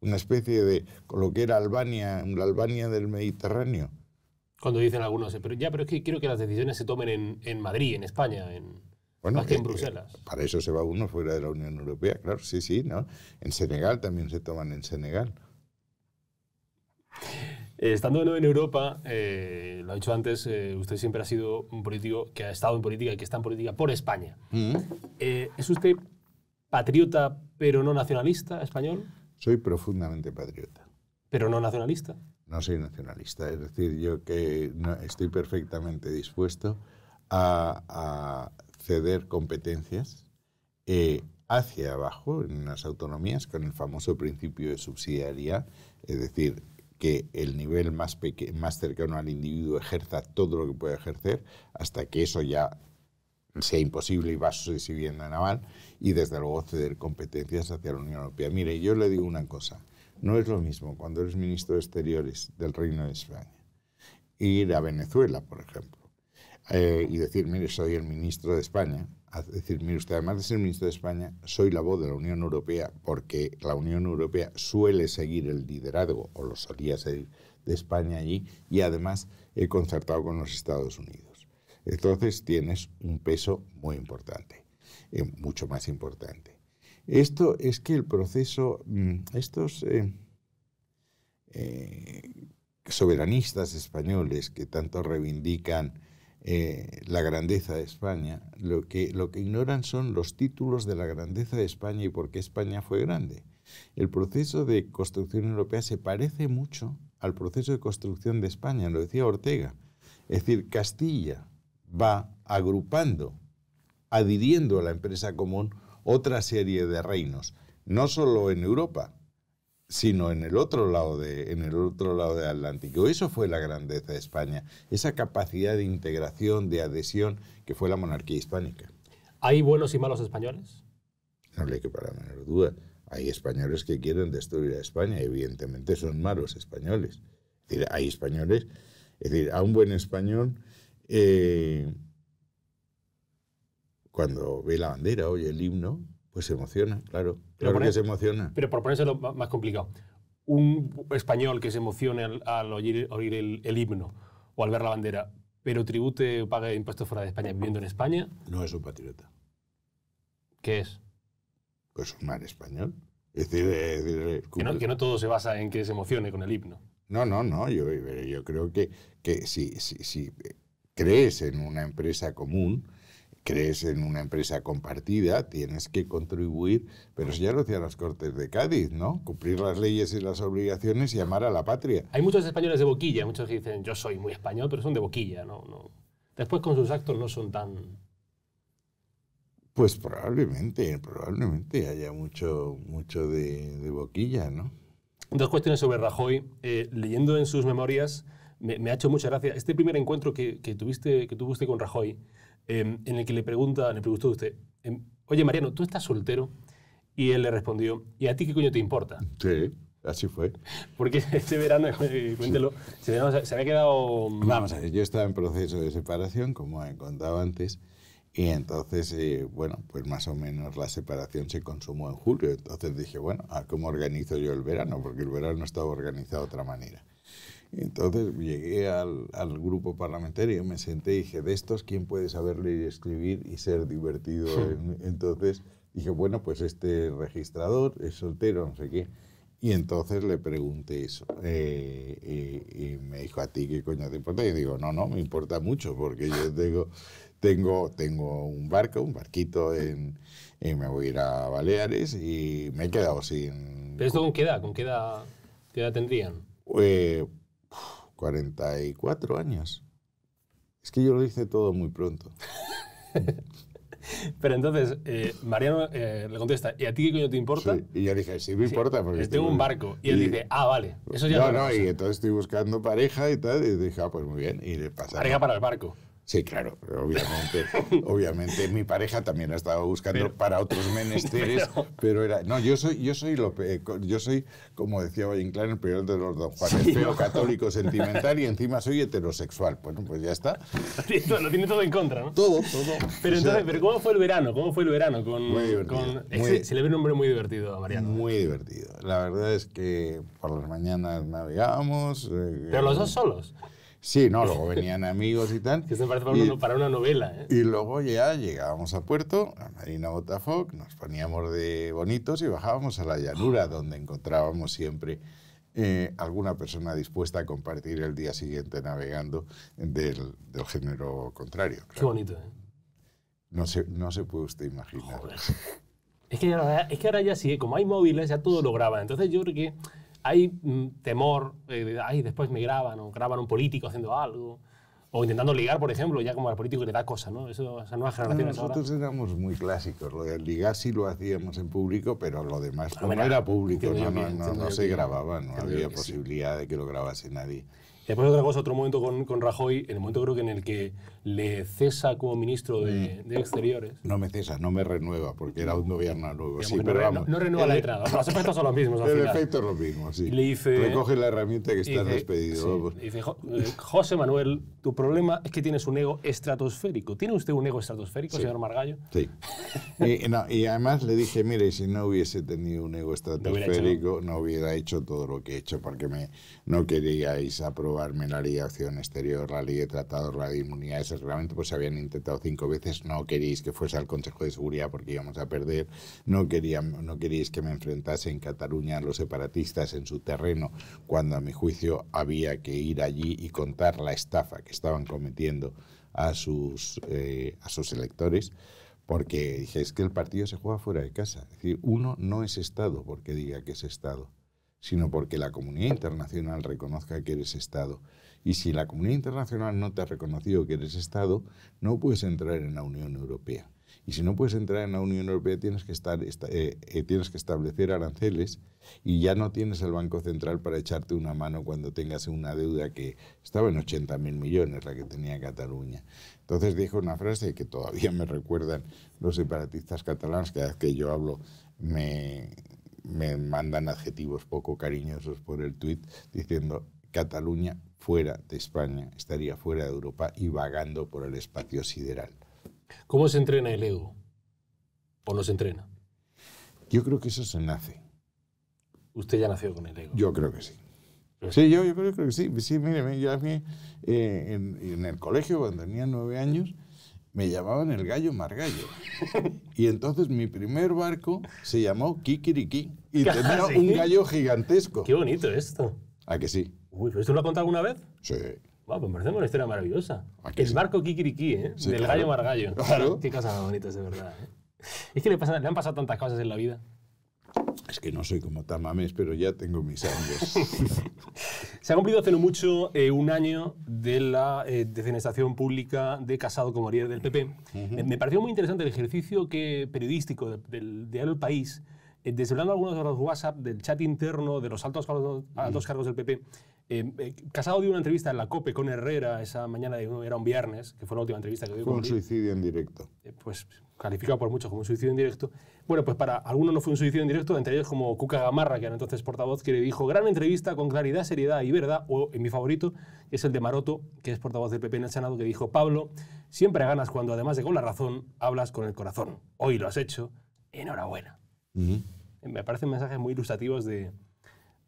B: una especie de con lo que era Albania, la Albania del Mediterráneo.
A: Cuando dicen algunos, pero ya, pero es que quiero que las decisiones se tomen en, en Madrid, en España, en, más que en Bruselas.
B: para eso se va uno fuera de la Unión Europea, claro, sí, sí, ¿no? En Senegal también se toman en Senegal.
A: Eh, estando de nuevo en Europa, eh, lo ha dicho antes, eh, usted siempre ha sido un político que ha estado en política y que está en política por España. Mm. ¿Es usted patriota pero no nacionalista español?
B: Soy profundamente patriota.
A: ¿Pero no nacionalista?
B: No soy nacionalista, es decir, yo que estoy perfectamente dispuesto a, ceder competencias eh, hacia abajo en las autonomías con el famoso principio de subsidiariedad, es decir, que el nivel más, más cercano al individuo ejerza todo lo que puede ejercer hasta que eso ya sea imposible y va a su naval y desde luego ceder competencias hacia la Unión Europea. Mire, yo le digo una cosa, no es lo mismo cuando eres ministro de Exteriores del Reino de España ir a Venezuela, por ejemplo, eh, y decir, mire, soy el ministro de España, decir, mire usted, además de ser ministro de España, soy la voz de la Unión Europea, porque la Unión Europea suele seguir el liderazgo, o lo solía seguir, de España allí, y además he concertado con los Estados Unidos. Entonces tienes un peso muy importante, eh, mucho más importante. Esto es que el proceso, mm, estos eh, eh, soberanistas españoles que tanto reivindican la grandeza de España, lo que, lo que ignoran son los títulos de la grandeza de España y por qué España fue grande. El proceso de construcción europea se parece mucho al proceso de construcción de España, lo decía Ortega. Es decir, Castilla va agrupando, adhiriendo a la empresa común otra serie de reinos, no solo en Europa, sino en el otro lado en el otro lado del Atlántico. Eso fue la grandeza de España, esa capacidad de integración, de adhesión que fue la monarquía hispánica.
A: ¿Hay buenos y malos españoles?
B: No le para la menor duda. Hay españoles que quieren destruir a España, evidentemente son malos españoles. decir, hay españoles, es decir, a un buen español eh, cuando ve la bandera, oye el himno, pues se emociona, claro. claro que se emociona. Pero
A: por ponérselo más complicado, un español que se emocione al, oír, el, himno o al ver la bandera, pero tribute o pague impuestos fuera de España viviendo en España.
B: No es un patriota.
A: ¿Qué es? Pues un mal español.
B: Es decir, eh, que, no, todo se basa
A: en que se emocione con el himno.
B: No, no, no. Yo, yo creo que, que si, si, si crees en una empresa común, crees en una empresa compartida, tienes que contribuir, pero eso ya lo hacían las Cortes de Cádiz, ¿no? Cumplir las leyes y las obligaciones y amar a la patria.
A: Hay muchos españoles de boquilla, muchos que dicen yo soy muy español, pero son de boquilla, ¿no? no. Después con sus actos no son tan...
B: Pues probablemente, probablemente haya mucho, mucho de, boquilla, ¿no?
A: Dos cuestiones sobre Rajoy. Eh, leyendo en sus memorias, me, ha hecho mucha gracia este primer encuentro que, tuviste, que con Rajoy, em, en el que le pregunta, le preguntó usted, em, oye Mariano, ¿tú estás soltero? Y él le respondió, ¿y a ti qué coño te importa?
B: Sí. Así fue.
A: Porque <laughs> este verano, <laughs> eh, cuéntelo, se se, ha quedado... Vamos
B: a ver, yo estaba en proceso de separación, como he contado antes, y entonces, eh, bueno, pues más o menos la separación se consumó en julio. Entonces dije, bueno, ¿cómo organizo yo el verano? Porque el verano estaba organizado de otra manera. Entonces llegué al, grupo parlamentario, me senté y dije, de estos, ¿quién puede saber leer y escribir y ser divertido? Entonces dije, bueno, pues este registrador es soltero, no sé qué. Y entonces le pregunté eso. Eh, y, me dijo, ¿a ti qué coño te importa? Y digo, no, no, me importa mucho porque yo tengo, tengo, tengo un barco, un barquito, en, y me voy a ir a Baleares y me he quedado sin...
A: ¿Pero esto con qué edad? ¿Con qué edad, tendrían?
B: Eh, 44 años. Es que yo lo hice todo muy pronto. <laughs>
A: Pero entonces, eh, Mariano eh, le contesta, ¿y a ti qué coño te importa? y yo dije, sí me importa. Porque este tengo, un barco. Y él dice, ah, vale, eso ya No, no, y
B: entonces estoy buscando pareja y tal, y dije, ah, pues muy bien. Y le pasa. Pareja para el barco. Sí, claro, obviamente. <laughs> obviamente mi pareja también ha estado buscando para otros menesteres, <laughs> pero, era. No, yo soy, yo soy lo eh, yo soy, como decía Valle el peor de los dos Juanes, feo, católico, <laughs> sentimental y encima soy heterosexual. Bueno, pues ya está.
A: Lo tiene todo en contra, ¿no? Todo, Pero entonces, pero ¿cómo fue el verano? ¿Cómo fue el verano? Con, se le ve un hombre muy divertido a Mariano.
B: Muy ¿eh? divertido. La verdad es que por las mañanas navegábamos. Eh, ¿Pero los dos solos? Sí, no, luego venían amigos y tal. <laughs> Que se parece para, uno, para una novela. ¿eh? Y luego ya llegábamos a Puerto, a Marina Botafoc, nos poníamos de bonitos y bajábamos a la llanura, donde encontrábamos siempre eh, alguna persona dispuesta a compartir el día siguiente navegando del, del género contrario. Qué bonito, ¿eh? No se, no se puede usted imaginar.
A: Es que, ahora, es que ahora ya sí, ¿eh? como hay móviles, ya todo lo graban. Entonces yo creo que hay mm, temor, eh, ay, después me graban, o graban a un político haciendo algo, o intentando ligar, por ejemplo, ya como al político le da cosa, ¿no? Eso, Nosotros
B: éramos muy clásicos, lo de ligar sí lo hacíamos en público, pero lo demás no, ah, era público, no, no, se grababa, no había posibilidad de que lo grabase nadie después otra cosa, otro momento con, con,
A: Rajoy, en el momento creo que en el que le cesa como ministro de, mm. Exteriores.
B: No me cesa, no me renueva, porque era un gobierno nuevo. Sí, pero vamos, no, renueva la e- entrada, los efectos son los mismos. el efecto es lo mismo, sí. Le dice, Recoge la herramienta que está despedido. Eh,
A: José Manuel, tu problema es que tienes un ego estratosférico. ¿Tiene usted un ego estratosférico, señor Margallo?
B: Sí. y, no, y, además le dije, mire, si no hubiese tenido un ego estratosférico, no hubiera hecho, todo lo que he hecho, porque me, no queríais aprobar la ley de acción exterior, la ley de tratados, la ley de inmunidad, ese reglamento, pues se habían intentado cinco veces, no queríais que fuese al Consejo de Seguridad porque íbamos a perder, no, queríamos, no queréis que me enfrentase en Cataluña a los separatistas en su terreno, cuando a mi juicio había que ir allí y contar la estafa que estaban cometiendo a sus, eh, a sus electores porque dije, que el partido se juega fuera de casa. Es decir, uno no es Estado porque diga que es Estado sino porque la comunidad internacional reconozca que eres Estado. Y si la comunidad internacional no te ha reconocido que eres Estado, no puedes entrar en la Unión Europea. Y si no puedes entrar en la Unión Europea, tienes que, estar, eh, eh, tienes que establecer aranceles y ya no tienes el Banco Central para echarte una mano cuando tengas una deuda que estaba en 80.000 millones, la que tenía Cataluña. Entonces dijo una frase que todavía me recuerdan los separatistas catalanes, cada vez que yo hablo me, me mandan adjetivos poco cariñosos por el tuit diciendo Cataluña fuera de España, estaría fuera de Europa y vagando por el espacio sideral.
A: ¿Cómo se entrena el ego? ¿O no se entrena?
B: Yo creo que eso se nace.
A: Usted ya nació con el
B: ego. Yo creo que sí. Sí, yo, creo, que sí. Sí, mire, yo a eh, en, el colegio, cuando tenía nueve años, me llamaban el gallo margallo. Y entonces mi primer barco se llamó Kikiriki y <laughs> ah, tenía un gallo
A: gigantesco. Qué bonito
B: esto. ¿A
A: que sí? Uy, ¿esto lo ha contado alguna vez? Sí. Bueno, pues me parece una historia maravillosa. El barco Kikiriki, ¿eh? Del gallo margallo. Claro. Qué cosas más bonita, de verdad. ¿eh? Es que le han pasado tantas cosas en la vida.
B: Es que no soy como Tamames, pero ya tengo mis años.
A: <laughs> Se ha cumplido hace no mucho eh, un año de la eh, pública de Casado como líder del PP. me pareció muy interesante el ejercicio que, periodístico del, El País, eh, desvelando algunos de los WhatsApp del chat interno de los altos, altos cargos del PP, eh, eh, casado dio una entrevista en la COPE con Herrera esa mañana, de, era un viernes, que fue la última entrevista que dio. Fue un suicidio en directo. Eh, pues calificado por muchos como un suicidio en directo. Bueno, pues para algunos no fue un suicidio en directo, entre ellos como Cuca Gamarra, que era entonces portavoz, que le dijo, gran entrevista con claridad, seriedad y verdad, o en mi favorito, es el de Maroto, que es portavoz del PP en el Senado, que dijo, Pablo, siempre ganas cuando además de con la razón, hablas con el corazón. Hoy lo has hecho, enhorabuena.
B: Me
A: parecen mensajes muy ilustrativos de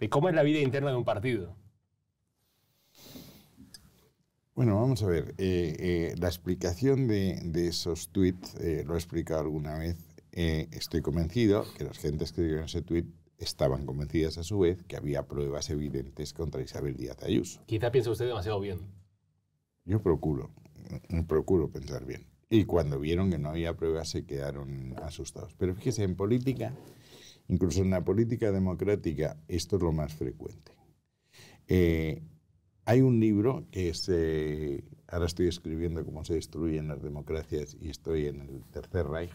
A: cómo es la vida interna de un partido.
B: Bueno, vamos a ver. Eh, eh, la explicación de, esos tweets, eh, lo he explicado alguna vez, estoy convencido que las gentes que escribieron ese tweet estaban convencidas a su vez que había pruebas evidentes contra
A: Isabel Díaz Ayuso. Quizá piensa usted demasiado bien.
B: Yo procuro, mm, mm, procuro pensar bien. Y cuando vieron que no había pruebas se quedaron asustados. Pero fíjese, en política, incluso en la política democrática, esto es lo más frecuente. Hay un libro que es, eh, ahora estoy escribiendo cómo se destruyen las democracias y estoy en el Tercer Reich.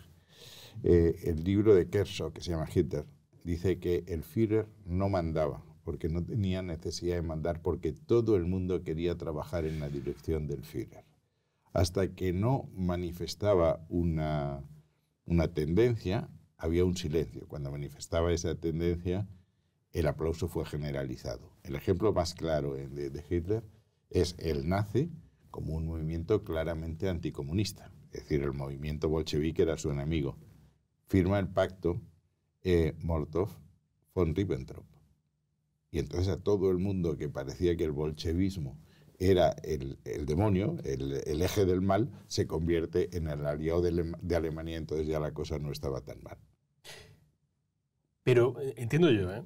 B: Eh, el libro de Kershaw, que se llama Hitler, dice que el Führer no mandaba, porque no tenía necesidad de mandar, porque todo el mundo quería trabajar en la dirección del Führer. Hasta que no manifestaba una, una tendencia, había un silencio. Cuando manifestaba esa tendencia, el aplauso fue generalizado el ejemplo más claro de, Hitler es el nazi como un movimiento claramente anticomunista. Es decir, el movimiento bolchevique era su enemigo. Firma el pacto eh, Molotov-Von Ribbentrop. Y entonces a todo el mundo que parecía que el bolchevismo era el, demonio, el, eje del mal, se convierte en el aliado de, Alemania, entonces ya la cosa no estaba tan mal.
A: Pero eh, entiendo yo, ¿eh?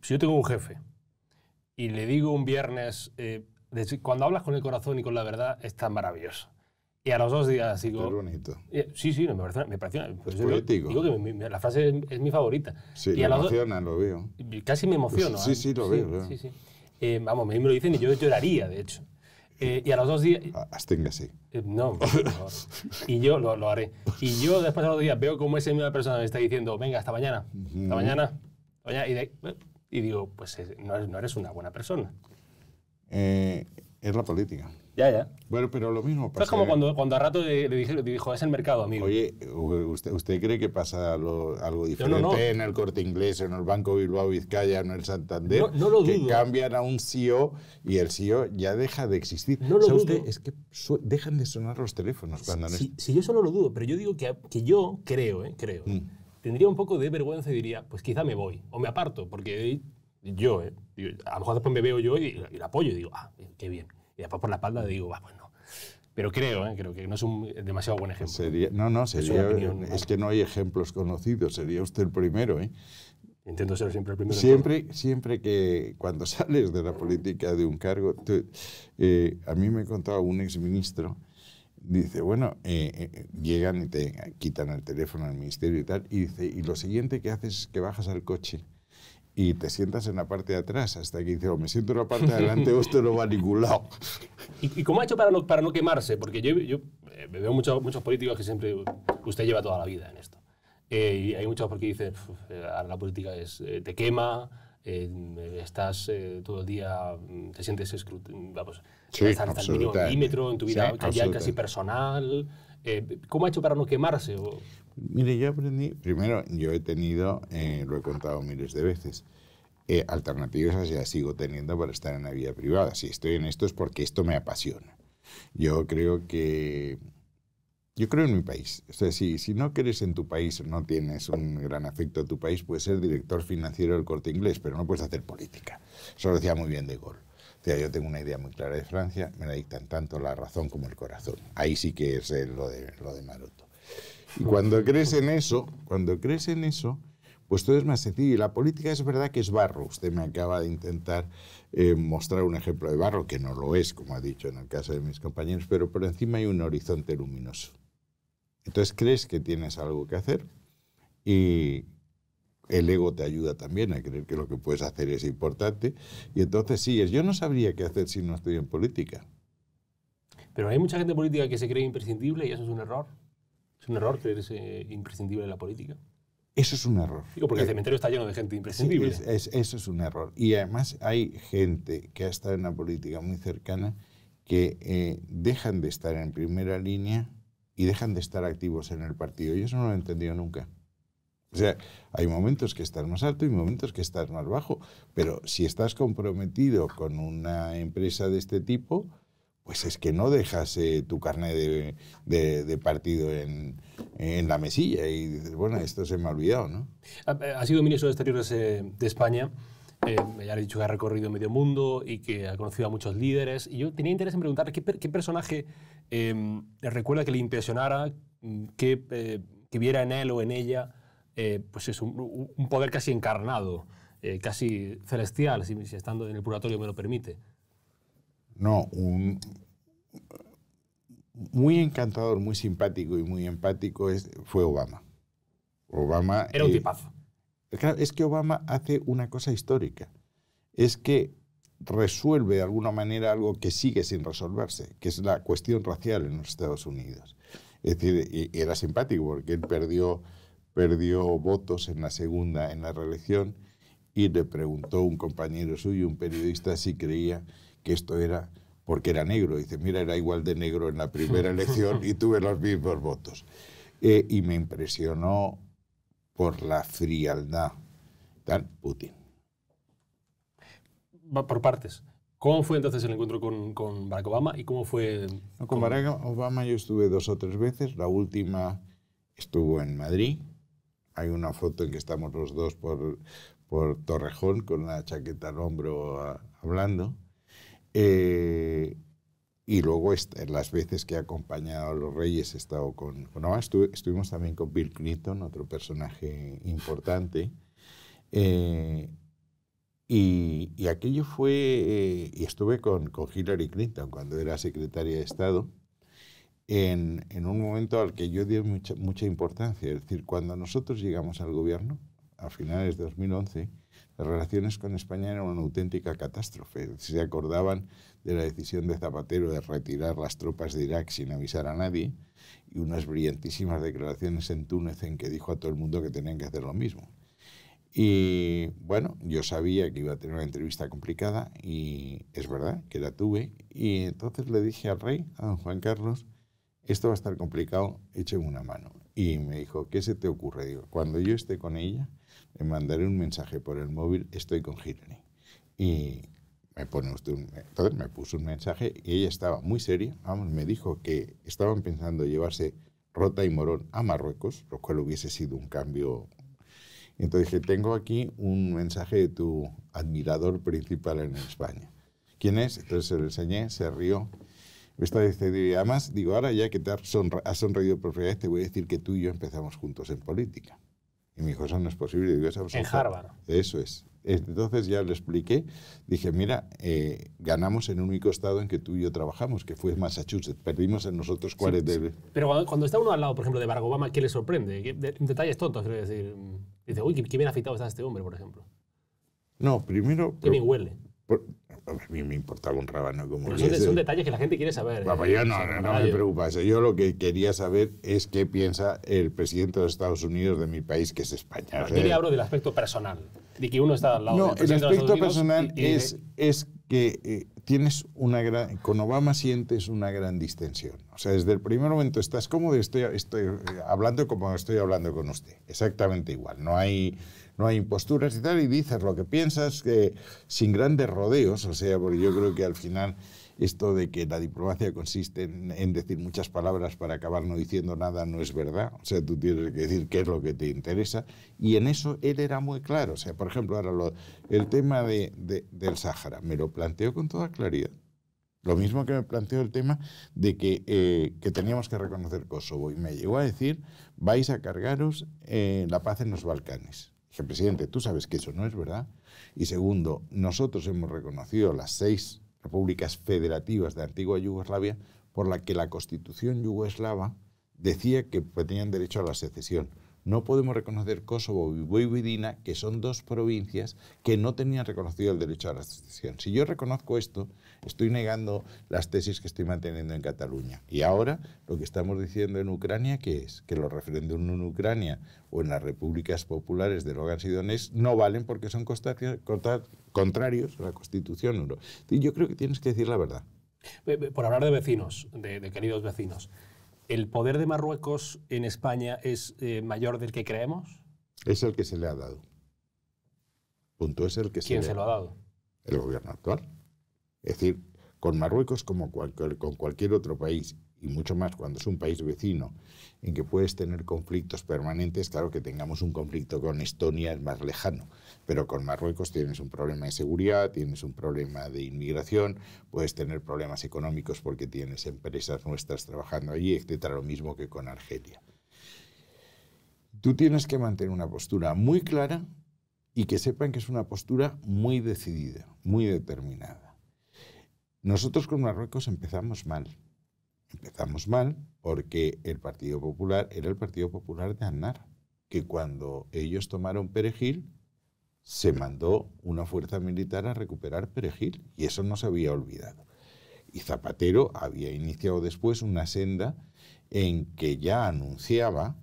A: si yo tengo un jefe y le digo un viernes, eh, cuando hablas con el corazón y con la verdad, es tan maravilloso. Y a los dos días digo... Qué bonito. Eh, sí, sí, me parece... Me parece pues es Digo, que la frase es, mi favorita. Sí, y emociona,
B: dos, lo veo. Casi me emociono. sí, sí, ¿eh? lo
A: veo. vamos, me lo dicen y yo lloraría, de hecho. y a los dos días... Asténgase. sí. no, por Y yo lo, haré. Y yo después de los días veo como esa misma persona me está diciendo, venga, hasta mañana. Hasta mañana. Hasta mañana. Y de, y digo, pues eh, no, eres una buena persona.
B: Eh, es la política. Ya, ya. Bueno, pero lo mismo pasa. Es como cuando,
A: cuando a rato le, dije, dijo, es el mercado, amigo. Oye, ¿usted, usted cree que pasa algo, diferente en
B: el Corte Inglés, en el Banco Bilbao Vizcaya, en el Santander? No, lo dudo. Que cambian a un CEO y el CEO ya deja de existir. No lo o sea, usted, dudo.
A: es que dejan de sonar los teléfonos cuando... Si, si, yo solo lo dudo, pero yo digo que, que yo creo, ¿eh? creo, mm tendría un poco de vergüenza y diría, pues quizá me voy o me aparto, porque yo, eh, a lo mejor después me veo yo y, y apoyo y digo, ah, eh, qué bien. Y después por la espalda digo, va, ah, pues no. Pero creo, eh, creo que no es un demasiado buen ejemplo.
B: no, no, sería, es, que no hay ejemplos conocidos, sería usted el primero. ¿eh?
A: Intento ser siempre el primero. Siempre,
B: siempre que cuando <laughs> sales de la política de un cargo, a mí me contaba un exministro dice, bueno, eh, eh, eh, llegan y te quitan el teléfono al ministerio y tal, y dice, y lo siguiente que haces es que bajas al coche y te sientas en la parte de atrás, hasta que dice, me siento en la parte de adelante o esto lo va a <laughs>
A: ¿Y, cómo ha hecho para no, para no quemarse? Porque yo, veo muchos, muchos políticos que siempre, usted lleva toda la vida en esto. y hay muchos porque dicen, la política es, te quema, eh, estás eh, todo el día, mm, te sientes mm, vamos, en tu vida ya casi personal. Eh, ¿Cómo ha hecho para no quemarse?
B: Mire, yo aprendí, primero, yo he tenido, lo he contado miles de veces, alternativas ya sigo teniendo para estar en la vida privada. Si estoy en esto es porque esto me apasiona. Yo creo que yo creo en mi país. O sea, si, no crees en tu país, no tienes un gran afecto a tu país, puedes ser director financiero del corte inglés, pero no puedes hacer política. Eso lo decía muy bien De Gaulle. O yo tengo una idea muy clara de Francia, me la dictan tanto la razón como el corazón. Ahí sí que es eh, lo de, lo de Maroto. Y cuando crees en eso, cuando crees en eso, pues todo es más sencillo. Y la política es verdad que es barro. Usted me acaba de intentar eh, mostrar un ejemplo de barro, que no lo es, como ha dicho en el caso de mis compañeros, pero por encima hay un horizonte luminoso. Entonces crees que tienes algo que hacer y el ego te ayuda también a creer que lo que puedes hacer es importante. Y entonces sigues. Yo no sabría qué hacer si no estoy en política.
A: Pero hay mucha gente política que se cree imprescindible y eso es un error. Es un error creerse imprescindible en la política.
B: Eso es un error. Digo, porque el eh, cementerio está lleno de gente imprescindible. eso es un error. Y además hay gente que ha estado en la política muy cercana que eh, dejan de estar en primera línea y dejan de estar activos en el partido. Y eso no lo he entendido nunca. O sea, hay momentos que estás más alto y momentos que estás más bajo, pero si estás comprometido con una empresa de este tipo, pues es que no dejas eh, tu carne de, de, partido en, en, la mesilla y dices, bueno, esto se me ha olvidado, ¿no?
A: Ha, eh, sido ministro de Exteriores eh, de España, eh, ya le he dicho que ha recorrido medio mundo y que ha conocido a muchos líderes, y yo tenía interés en preguntar qué, qué personaje Em, recuerda que le impresionara, mm, eh, que, viera en él o en ella eh, pues es un, poder casi encarnado, eh, casi celestial, si, estando en el purgatorio me lo permite.
B: No, un, muy encantador, muy simpático y muy empático fue Obama. Obama. Era un tipazo. es que Obama hace una cosa histórica. Es que resuelve de alguna manera algo que sigue sin resolverse, que es la cuestión racial en los Estados Unidos. Es decir, era simpático porque él perdió, perdió votos en la segunda, en la reelección, y le preguntó un compañero suyo, un periodista, si creía que esto era porque era negro. dice, mira, era igual de negro en la primera elección y tuve los mismos votos. Eh, y me impresionó por la frialdad. de Putin
A: por partes. ¿Cómo fue entonces el encuentro con, con Barack Obama y cómo fue...?
B: con, Barack Obama yo estuve dos o tres veces. La última estuvo en Madrid. Hay una foto en que estamos los dos por, por Torrejón con una chaqueta al hombro ah, hablando. Eh, y luego las veces que he acompañado a los reyes he estado con... Bueno, estuvimos también con Bill Clinton, otro personaje importante. Eh, y, aquello fue, eh, y estuve con, Hillary Clinton cuando era secretaria de Estado, en, un momento al que yo di mucha, mucha importancia. Es decir, cuando nosotros llegamos al gobierno, a finales de 2011, las relaciones con España eran una auténtica catástrofe. Se acordaban de la decisión de Zapatero de retirar las tropas de Irak sin avisar a nadie y unas brillantísimas declaraciones en Túnez en que dijo a todo el mundo que tenían que hacer lo mismo. Y bueno, yo sabía que iba a tener una entrevista complicada y es verdad que la tuve. Y entonces le dije al rey, a don Juan Carlos, esto va a estar complicado, écheme una mano. Y me dijo, ¿qué se te ocurre? Digo, cuando yo esté con ella, le mandaré un mensaje por el móvil, estoy con Hillary. Y me pone usted un... Entonces me puso un mensaje y ella estaba muy seria, vamos, me dijo que estaban pensando llevarse Rota y Morón a Marruecos, lo cual hubiese sido un cambio y entonces dije, tengo aquí un mensaje de tu admirador principal en España. ¿Quién es? Entonces se lo enseñé, se rió. Me está diciendo, digo, además, digo, ahora ya que te has, sonreído por primera vez, te voy a decir que tú y yo empezamos juntos en política. Y me dijo, eso no es posible. en Harvard. Eso es. Entonces ya le expliqué, dije, mira, eh, ganamos en un único estado en que tú y yo trabajamos, que fue Massachusetts, perdimos en nosotros sí, cuáles
A: Pero cuando, está uno al lado, por ejemplo, de Barack Obama, ¿qué le sorprende? detalles tontos, decir. Dice, uy, qué, bien afectado está este hombre, por ejemplo.
B: No, primero... Qué bien huele a mí me importaba un rábano como Pero son, un detalles
A: que la gente quiere saber. ¿eh? papá pues yo no, no, me
B: preocupa Yo lo que quería saber es qué piensa el presidente de Estados Unidos de mi país, que es España. Aquí le hablo del
A: aspecto personal, de que uno está al lado No, el aspecto personal es,
B: es que eh, tienes una gran... Con Obama sientes una gran distensión. O sea, desde el primer momento estás cómodo, estoy, estoy eh, hablando como estoy hablando con usted. Exactamente igual. No hay no hay imposturas y tal, y dices lo que piensas sin grandes rodeos, o sea, porque yo creo que al final esto de que la diplomacia consiste en, decir muchas palabras para acabar no diciendo nada no es verdad. O sea, tú tienes que decir qué es lo que te interesa. Y en eso él era muy claro. O sea, por ejemplo, ahora el tema del Sáhara, me lo planteó con toda claridad. Lo mismo que me planteó el tema de que, eh, que teníamos que reconocer Kosovo. Y me llegó a decir, vais a cargaros eh, la paz en los Balcanes presidente, tú sabes que eso no es verdad. Y segundo, nosotros hemos reconocido las seis repúblicas federativas de antigua Yugoslavia por la que la constitución yugoslava decía que tenían derecho a la secesión no podemos reconocer Kosovo y Voivodina, que son dos provincias que no tenían reconocido el derecho a la asociación. Si yo reconozco esto, estoy negando las tesis que estoy manteniendo en Cataluña. Y ahora lo que estamos diciendo en Ucrania, que es que los referéndums en Ucrania o en las repúblicas populares de Logan y no valen porque son contrarios a la Constitución. Yo creo que tienes que decir la verdad.
A: Por hablar de vecinos, de queridos vecinos. ¿El poder de Marruecos en España es eh, mayor del que creemos?
B: Es el que se le ha dado. Punto. Es el que ¿Quién se, lo ha dado? El gobierno actual. Es decir, con Marruecos como con cualquier otro país y mucho más cuando es un país vecino en que puedes tener conflictos permanentes, claro que tengamos un conflicto con Estonia es más lejano, pero con Marruecos tienes un problema de seguridad, tienes un problema de inmigración, puedes tener problemas económicos porque tienes empresas nuestras trabajando allí, etcétera, lo mismo que con Argelia. Tú tienes que mantener una postura muy clara y que sepan que es una postura muy decidida, muy determinada. Nosotros con Marruecos empezamos mal empezamos mal porque el Partido Popular era el Partido Popular de Anar, que cuando ellos tomaron Perejil se mandó una fuerza militar a recuperar Perejil y eso no se había olvidado. Y Zapatero había iniciado después una senda en que ya anunciaba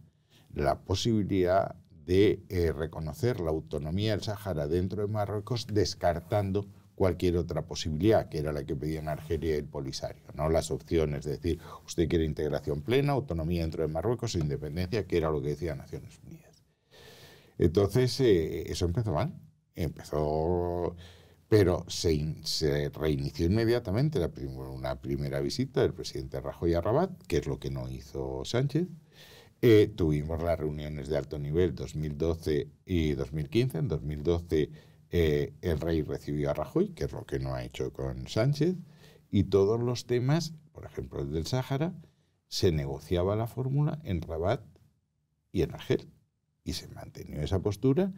B: la posibilidad de eh, reconocer la autonomía del Sahara dentro de Marruecos descartando cualquier otra posibilidad, que era la que pedían Argelia y el Polisario, no las opciones, es decir, usted quiere integración plena, autonomía dentro de Marruecos, e independencia, que era lo que decía Naciones Unidas. Entonces, eh, eso empezó mal, empezó, pero se, reinició inmediatamente la una primera visita del presidente Rajoy a Rabat, que es lo que no hizo Sánchez, eh, tuvimos las reuniones de alto nivel 2012 y 2015. En 2012 eh, el rey recibió a Rajoy, que es lo que no ha hecho con Sánchez, y todos los temas, por ejemplo el del Sáhara, se negociaba la fórmula en Rabat y en Argel. Y se mantenió esa postura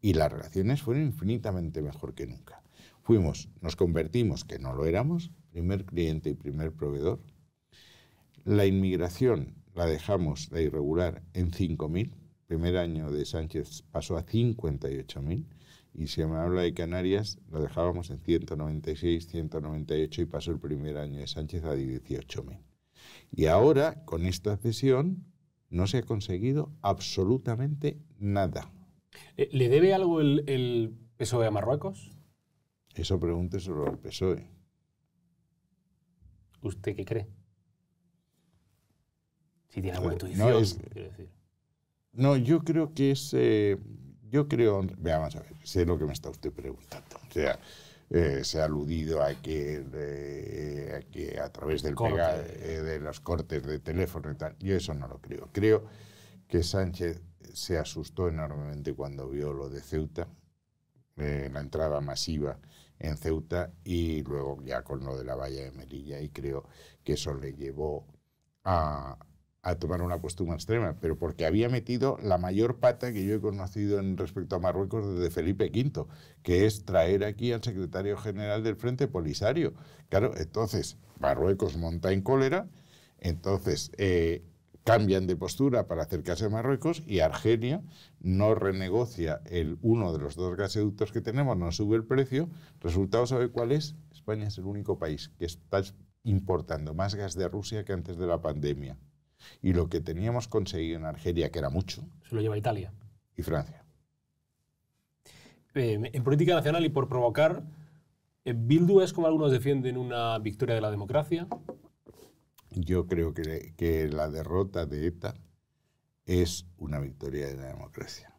B: y las relaciones fueron infinitamente mejor que nunca. Fuimos, nos convertimos, que no lo éramos, primer cliente y primer proveedor. La inmigración la dejamos, de irregular, en 5.000. Primer año de Sánchez pasó a 58.000 y si me habla de Canarias, lo dejábamos en 196, 198 y pasó el primer año de Sánchez a 18.000. Y ahora, con esta cesión, no se ha conseguido absolutamente nada.
A: Eh, ¿Le debe algo el, PSOE a Marruecos?
B: Eso sobre el PSOE. ¿Usted qué cree? Si tiene eh, alguna intuición, no, quiero decir. No, yo creo que es... Eh, yo creo, veamos a ver, sé lo que me está usted preguntando. O sea, eh, se ha aludido a que, a, que a través del eh, de los cortes de teléfono y tal. Yo eso no lo creo. Creo que Sánchez se asustó enormemente cuando vio lo de Ceuta, eh, la entrada masiva en Ceuta y luego ya con lo de la valla de Melilla y creo que eso le llevó a, a tomar una postura extrema, pero porque había metido la mayor pata que yo he conocido en respecto a Marruecos desde Felipe V, que es traer aquí al secretario general del Frente Polisario. Claro, entonces Marruecos monta en cólera, entonces eh, cambian de postura para acercarse a Marruecos y Argelia no renegocia el uno de los dos gasoductos que tenemos, no sube el precio. Resultado, ¿sabe cuál es? España es el único país que está importando más gas de Rusia que antes de la pandemia. Y lo que teníamos conseguido en Argelia, que era mucho.
A: Se lo lleva Italia. Y Francia. Eh, en política nacional y por provocar, eh, ¿Bildu es como algunos defienden una victoria de la democracia?
B: Yo creo que, la derrota de ETA es una victoria de la democracia.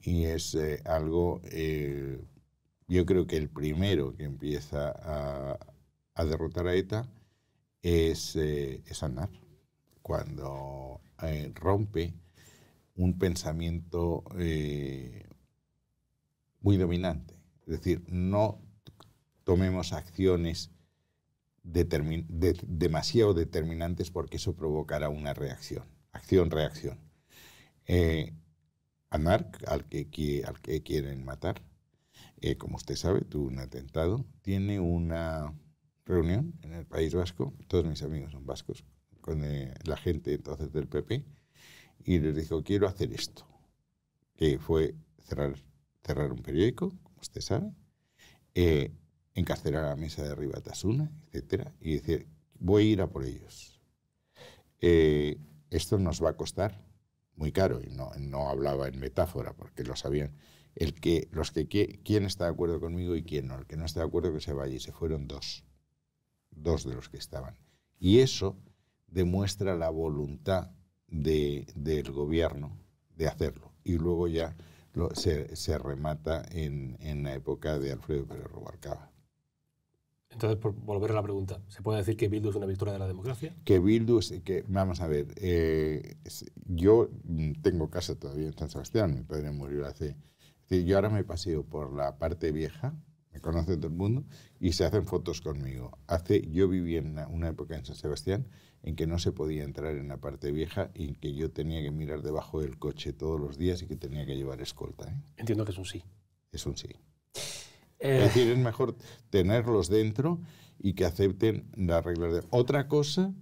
B: Y es eh, algo, yo creo que el primero que empieza a, derrotar a ETA es, Andar cuando eh, rompe un pensamiento eh, muy dominante. Es decir, no tomemos acciones demasiado determinantes porque eso provocará una reacción, acción-reacción. Eh, al que, al que quieren matar, eh, como usted sabe, tuvo un atentado, tiene una reunión en el País Vasco, todos mis amigos son vascos, con eh, la gente entonces del PP y les dijo, quiero hacer esto, que fue cerrar, cerrar un periódico, como usted sabe, eh, encarcelar a la mesa de arriba Tasuna, etcétera, y decir, voy a ir a por ellos. Eh, esto nos va a costar muy caro, y no, no hablaba en metáfora, porque lo sabían, el que, los que, quién está de acuerdo conmigo y quién no, el que no está de acuerdo que se vaya, y se fueron dos, dos de los que estaban. Y eso demuestra la voluntad del gobierno de hacerlo. Y luego ya se, remata en, la época de Alfredo Pérez Rubalcaba.
A: Entonces, por volver a la pregunta, ¿se puede decir que Bildu es una victoria de la democracia?
B: Que Bildu, es, que, vamos a ver, eh, yo tengo casa todavía en San Sebastián, mi padre murió hace... Yo ahora me paseo por la parte vieja, me conoce todo el mundo, y se hacen fotos conmigo. Hace, yo viví en una época en San Sebastián en que no se podía entrar en la parte vieja y en que yo tenía que mirar debajo del coche todos los días y que tenía que llevar escolta. ¿eh?
A: Entiendo que es un sí. Es un sí. Eh. Es decir,
B: es mejor tenerlos dentro y que acepten las reglas de... Otra cosa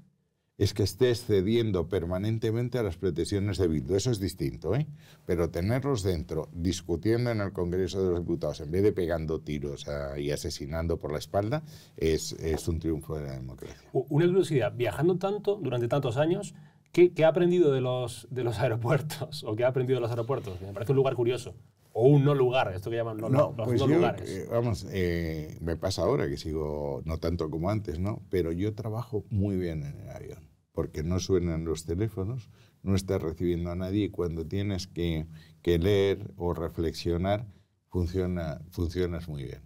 B: es que estés cediendo permanentemente a las pretensiones de Bildu. Eso es distinto, ¿eh? Pero tenerlos dentro, discutiendo en el Congreso de los Diputados, en vez de pegando tiros ah, y asesinando por la espalda, es, un triunfo de la democracia.
A: Una curiosidad, viajando tanto, durante tantos años, ¿qué, ha aprendido de los, de los <laughs> aeropuertos? ¿O qué ha aprendido de los aeropuertos? Me parece un lugar curioso o un no lugar, esto que llaman los pues lugares. Eh,
B: vamos, eh, me pasa ahora que sigo, no tanto como antes, ¿no? Pero yo trabajo muy bien en el avión, porque no suenan los teléfonos, no estás recibiendo a nadie y cuando tienes que, que leer o reflexionar, funciona, funcionas muy bien.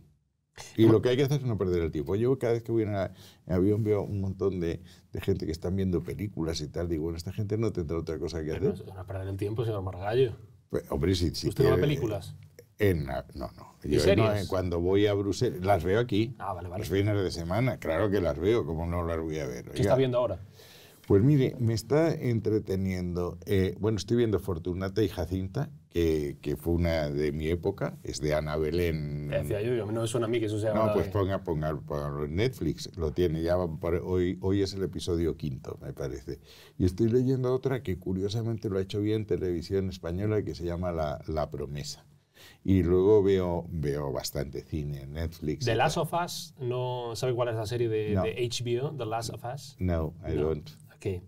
B: Y lo que hay que hacer es no perder el tiempo. Yo cada vez que voy en, avión veo un montón de, gente que están viendo películas y tal. Digo, bueno, esta gente no tendrá otra cosa que hacer.
A: No, no perder el tiempo, señor Margallo.
B: Pues, ¿Usted ve películas? Eh, no, no. Yo, eh, eh, cuando voy a Bruselas, las veo aquí. Ah, Los fines de semana, claro que las veo, como no las voy a ver. ¿Qué está viendo ahora? Pues mire, me está entreteniendo. bueno, estoy viendo Fortunata y Jacinta, eh, que fue una de mi época, es de Ana Belén.
A: Decía yo, no suena a mí que eso sea. No, pues eh".
B: ponga, ponga, ponga, Netflix, lo tiene, ya hoy, hoy es el episodio quinto, me parece. Y estoy leyendo otra que curiosamente lo ha hecho bien Televisión Española, que se llama La, La Promesa. Y luego veo, veo bastante cine, en Netflix. The Last
A: of Us, ¿no sabe cuál es la serie de, HBO? The Last of Us.
B: No, I no. don't.
A: Okay.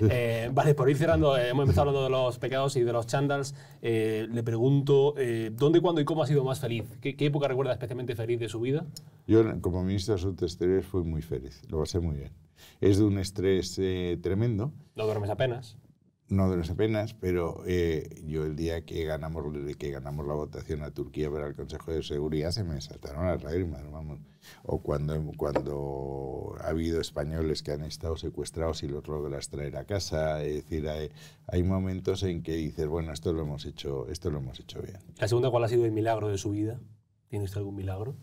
A: Eh, vale, por ir cerrando, eh, hemos empezado hablando de los pecados y de los chandals. Eh, le pregunto, eh, ¿dónde, cuándo y cómo ha sido más feliz? ¿Qué, ¿Qué, época recuerda especialmente feliz de su vida?
B: Yo, como ministro de Asuntos Exteriores, fui muy feliz, lo pasé muy bien. Es de un estrés tremendo.
A: No duermes apenas
B: no de las apenas, pero eh, yo el día que ganamos, que ganamos la votación a Turquía para el Consejo de Seguridad se me saltaron las lágrimas, vamos. O cuando, cuando ha habido españoles que han estado secuestrados y los logras traer a casa. Es decir, hay, momentos en que dices, bueno, esto lo hemos hecho, esto lo hemos hecho bien.
A: ¿La segunda cuál ha sido el milagro de su vida? ¿Tiene usted algún milagro?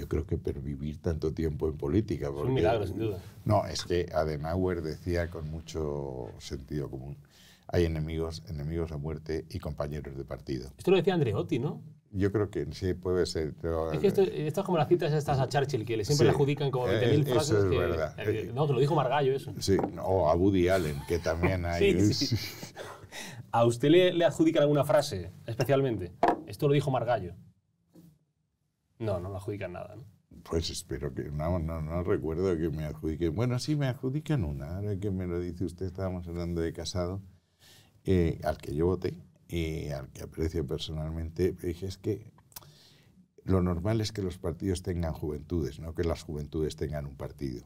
B: yo creo que pervivir tanto tiempo en política. es un milagro, sin duda. No, es que Adenauer decía con mucho sentido común, hay enemigos, enemigos a muerte y compañeros de partido.
A: Esto lo decía Andreotti, ¿no?
B: Yo creo que sí puede ser. es que esto, eh,
A: como las citas estas a Churchill, que le siempre le adjudican como 20.000 eh, frases. es verdad. Eh, no, te lo dijo Margallo, eso.
B: Sí, o a Woody Allen, que también <laughs> hay.
A: ¿A usted le, le adjudican alguna frase especialmente? Esto lo dijo Margallo. No, no me adjudican nada. ¿no?
B: Pues espero que. No, no, recuerdo que me adjudiquen. Bueno, sí, me adjudican una. Ahora que me lo dice usted, estábamos hablando de casado, eh, al que yo voté y eh, al que aprecio personalmente. Dije, es que lo normal es que los partidos tengan juventudes, no que las juventudes tengan un partido.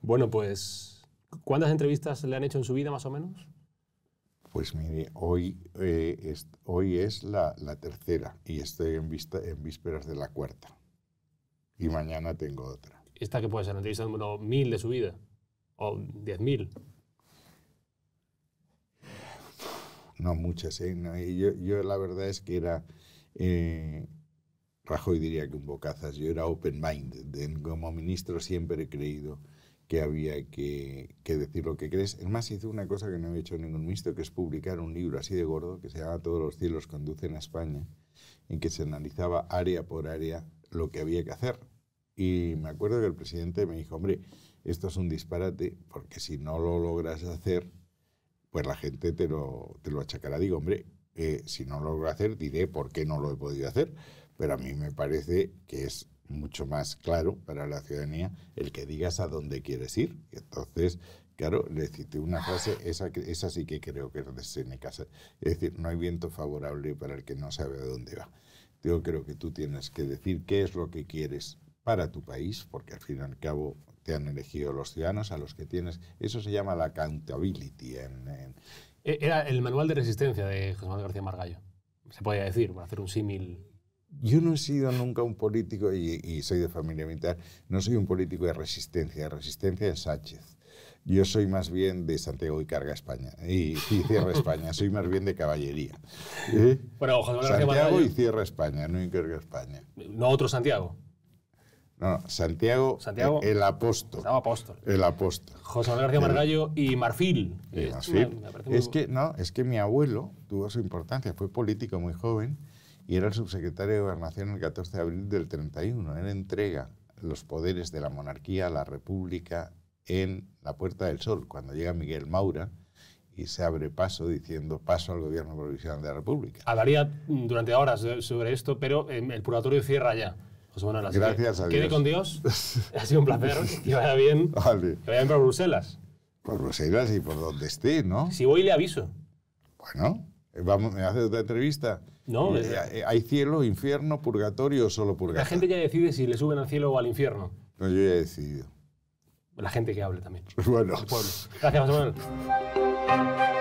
A: Bueno, pues. ¿Cuántas entrevistas le han hecho en su vida, más o menos?
B: Pues mire, hoy, eh, es, hoy es la, tercera y estoy en, vista, en vísperas de la cuarta. Y mañana tengo otra.
A: ¿Esta que puede ser? ¿La entrevista número mil de su vida? ¿O diez mil?
B: No muchas, ¿eh? yo, la verdad es que era... Eh, Rajoy diría que un bocazas, yo era open-minded, ¿eh? como ministro siempre he creído que había que, decir lo que crees. Es más, hice una cosa que no había hecho ningún ministro, que es publicar un libro así de gordo que se llama Todos los cielos conducen a España, en que se analizaba área por área lo que había que hacer. Y me acuerdo que el presidente me dijo, hombre, esto es un disparate, porque si no lo logras hacer, pues la gente te lo, te lo achacará. Digo, hombre, eh, si no lo logro hacer, diré por qué no lo he podido hacer. Pero a mí me parece que es mucho más claro para la ciudadanía el que digas a dónde quieres ir. Entonces, claro, le cité una frase, esa, esa sí que creo que es de Seneca. Es decir, no hay viento favorable para el que no sabe a dónde va. Yo creo que tú tienes que decir qué es lo que quieres para tu país, porque al fin y al cabo te han elegido los ciudadanos a los que tienes. Eso se llama la accountability. E,
A: era el manual de resistencia de José Manuel García Margallo. Se podía decir, para hacer un símil
B: yo no he sido nunca un político, y, soy de familia militar, no soy un político de resistencia, de resistencia de Sánchez. Yo soy más bien de Santiago y Carga España, y, cierra España, soy más bien de caballería. <laughs>
A: Bueno, Santiago y
B: cierra España, no y España.
A: No otro Santiago.
B: No, Santiago, Santiago, el apóstol. Santiago apóstol. El apóstol.
A: José Manuel García Margallo y Marfil. es
B: que, no, es que mi abuelo tuvo su importancia, fue político muy joven y era el subsecretario de Gobernación el 14 de abril del 31. Él entrega los poderes de la monarquía a la república en la Puerta del Sol, cuando llega Miguel Maura y se abre paso diciendo paso al gobierno provisional de la república.
A: Hablaría durante horas sobre esto, pero em, el purgatorio cierra ya. Pues Gracias que, a Dios. con Dios. <laughs> ha sido un placer.
B: Que vaya bien. Vale. bien por Bruselas. Por Bruselas y por donde esté, ¿no? Si voy, le aviso. Bueno, eh, vamos, me hace otra entrevista. ¿No? Eh, hay cielo, infierno, purgatorio o solo purgatorio. La gente
A: ya decide si le suben al cielo o al infierno.
B: No, yo ya he decidido.
A: La gente que hable también. <laughs> Bueno. Gracias, Manuel.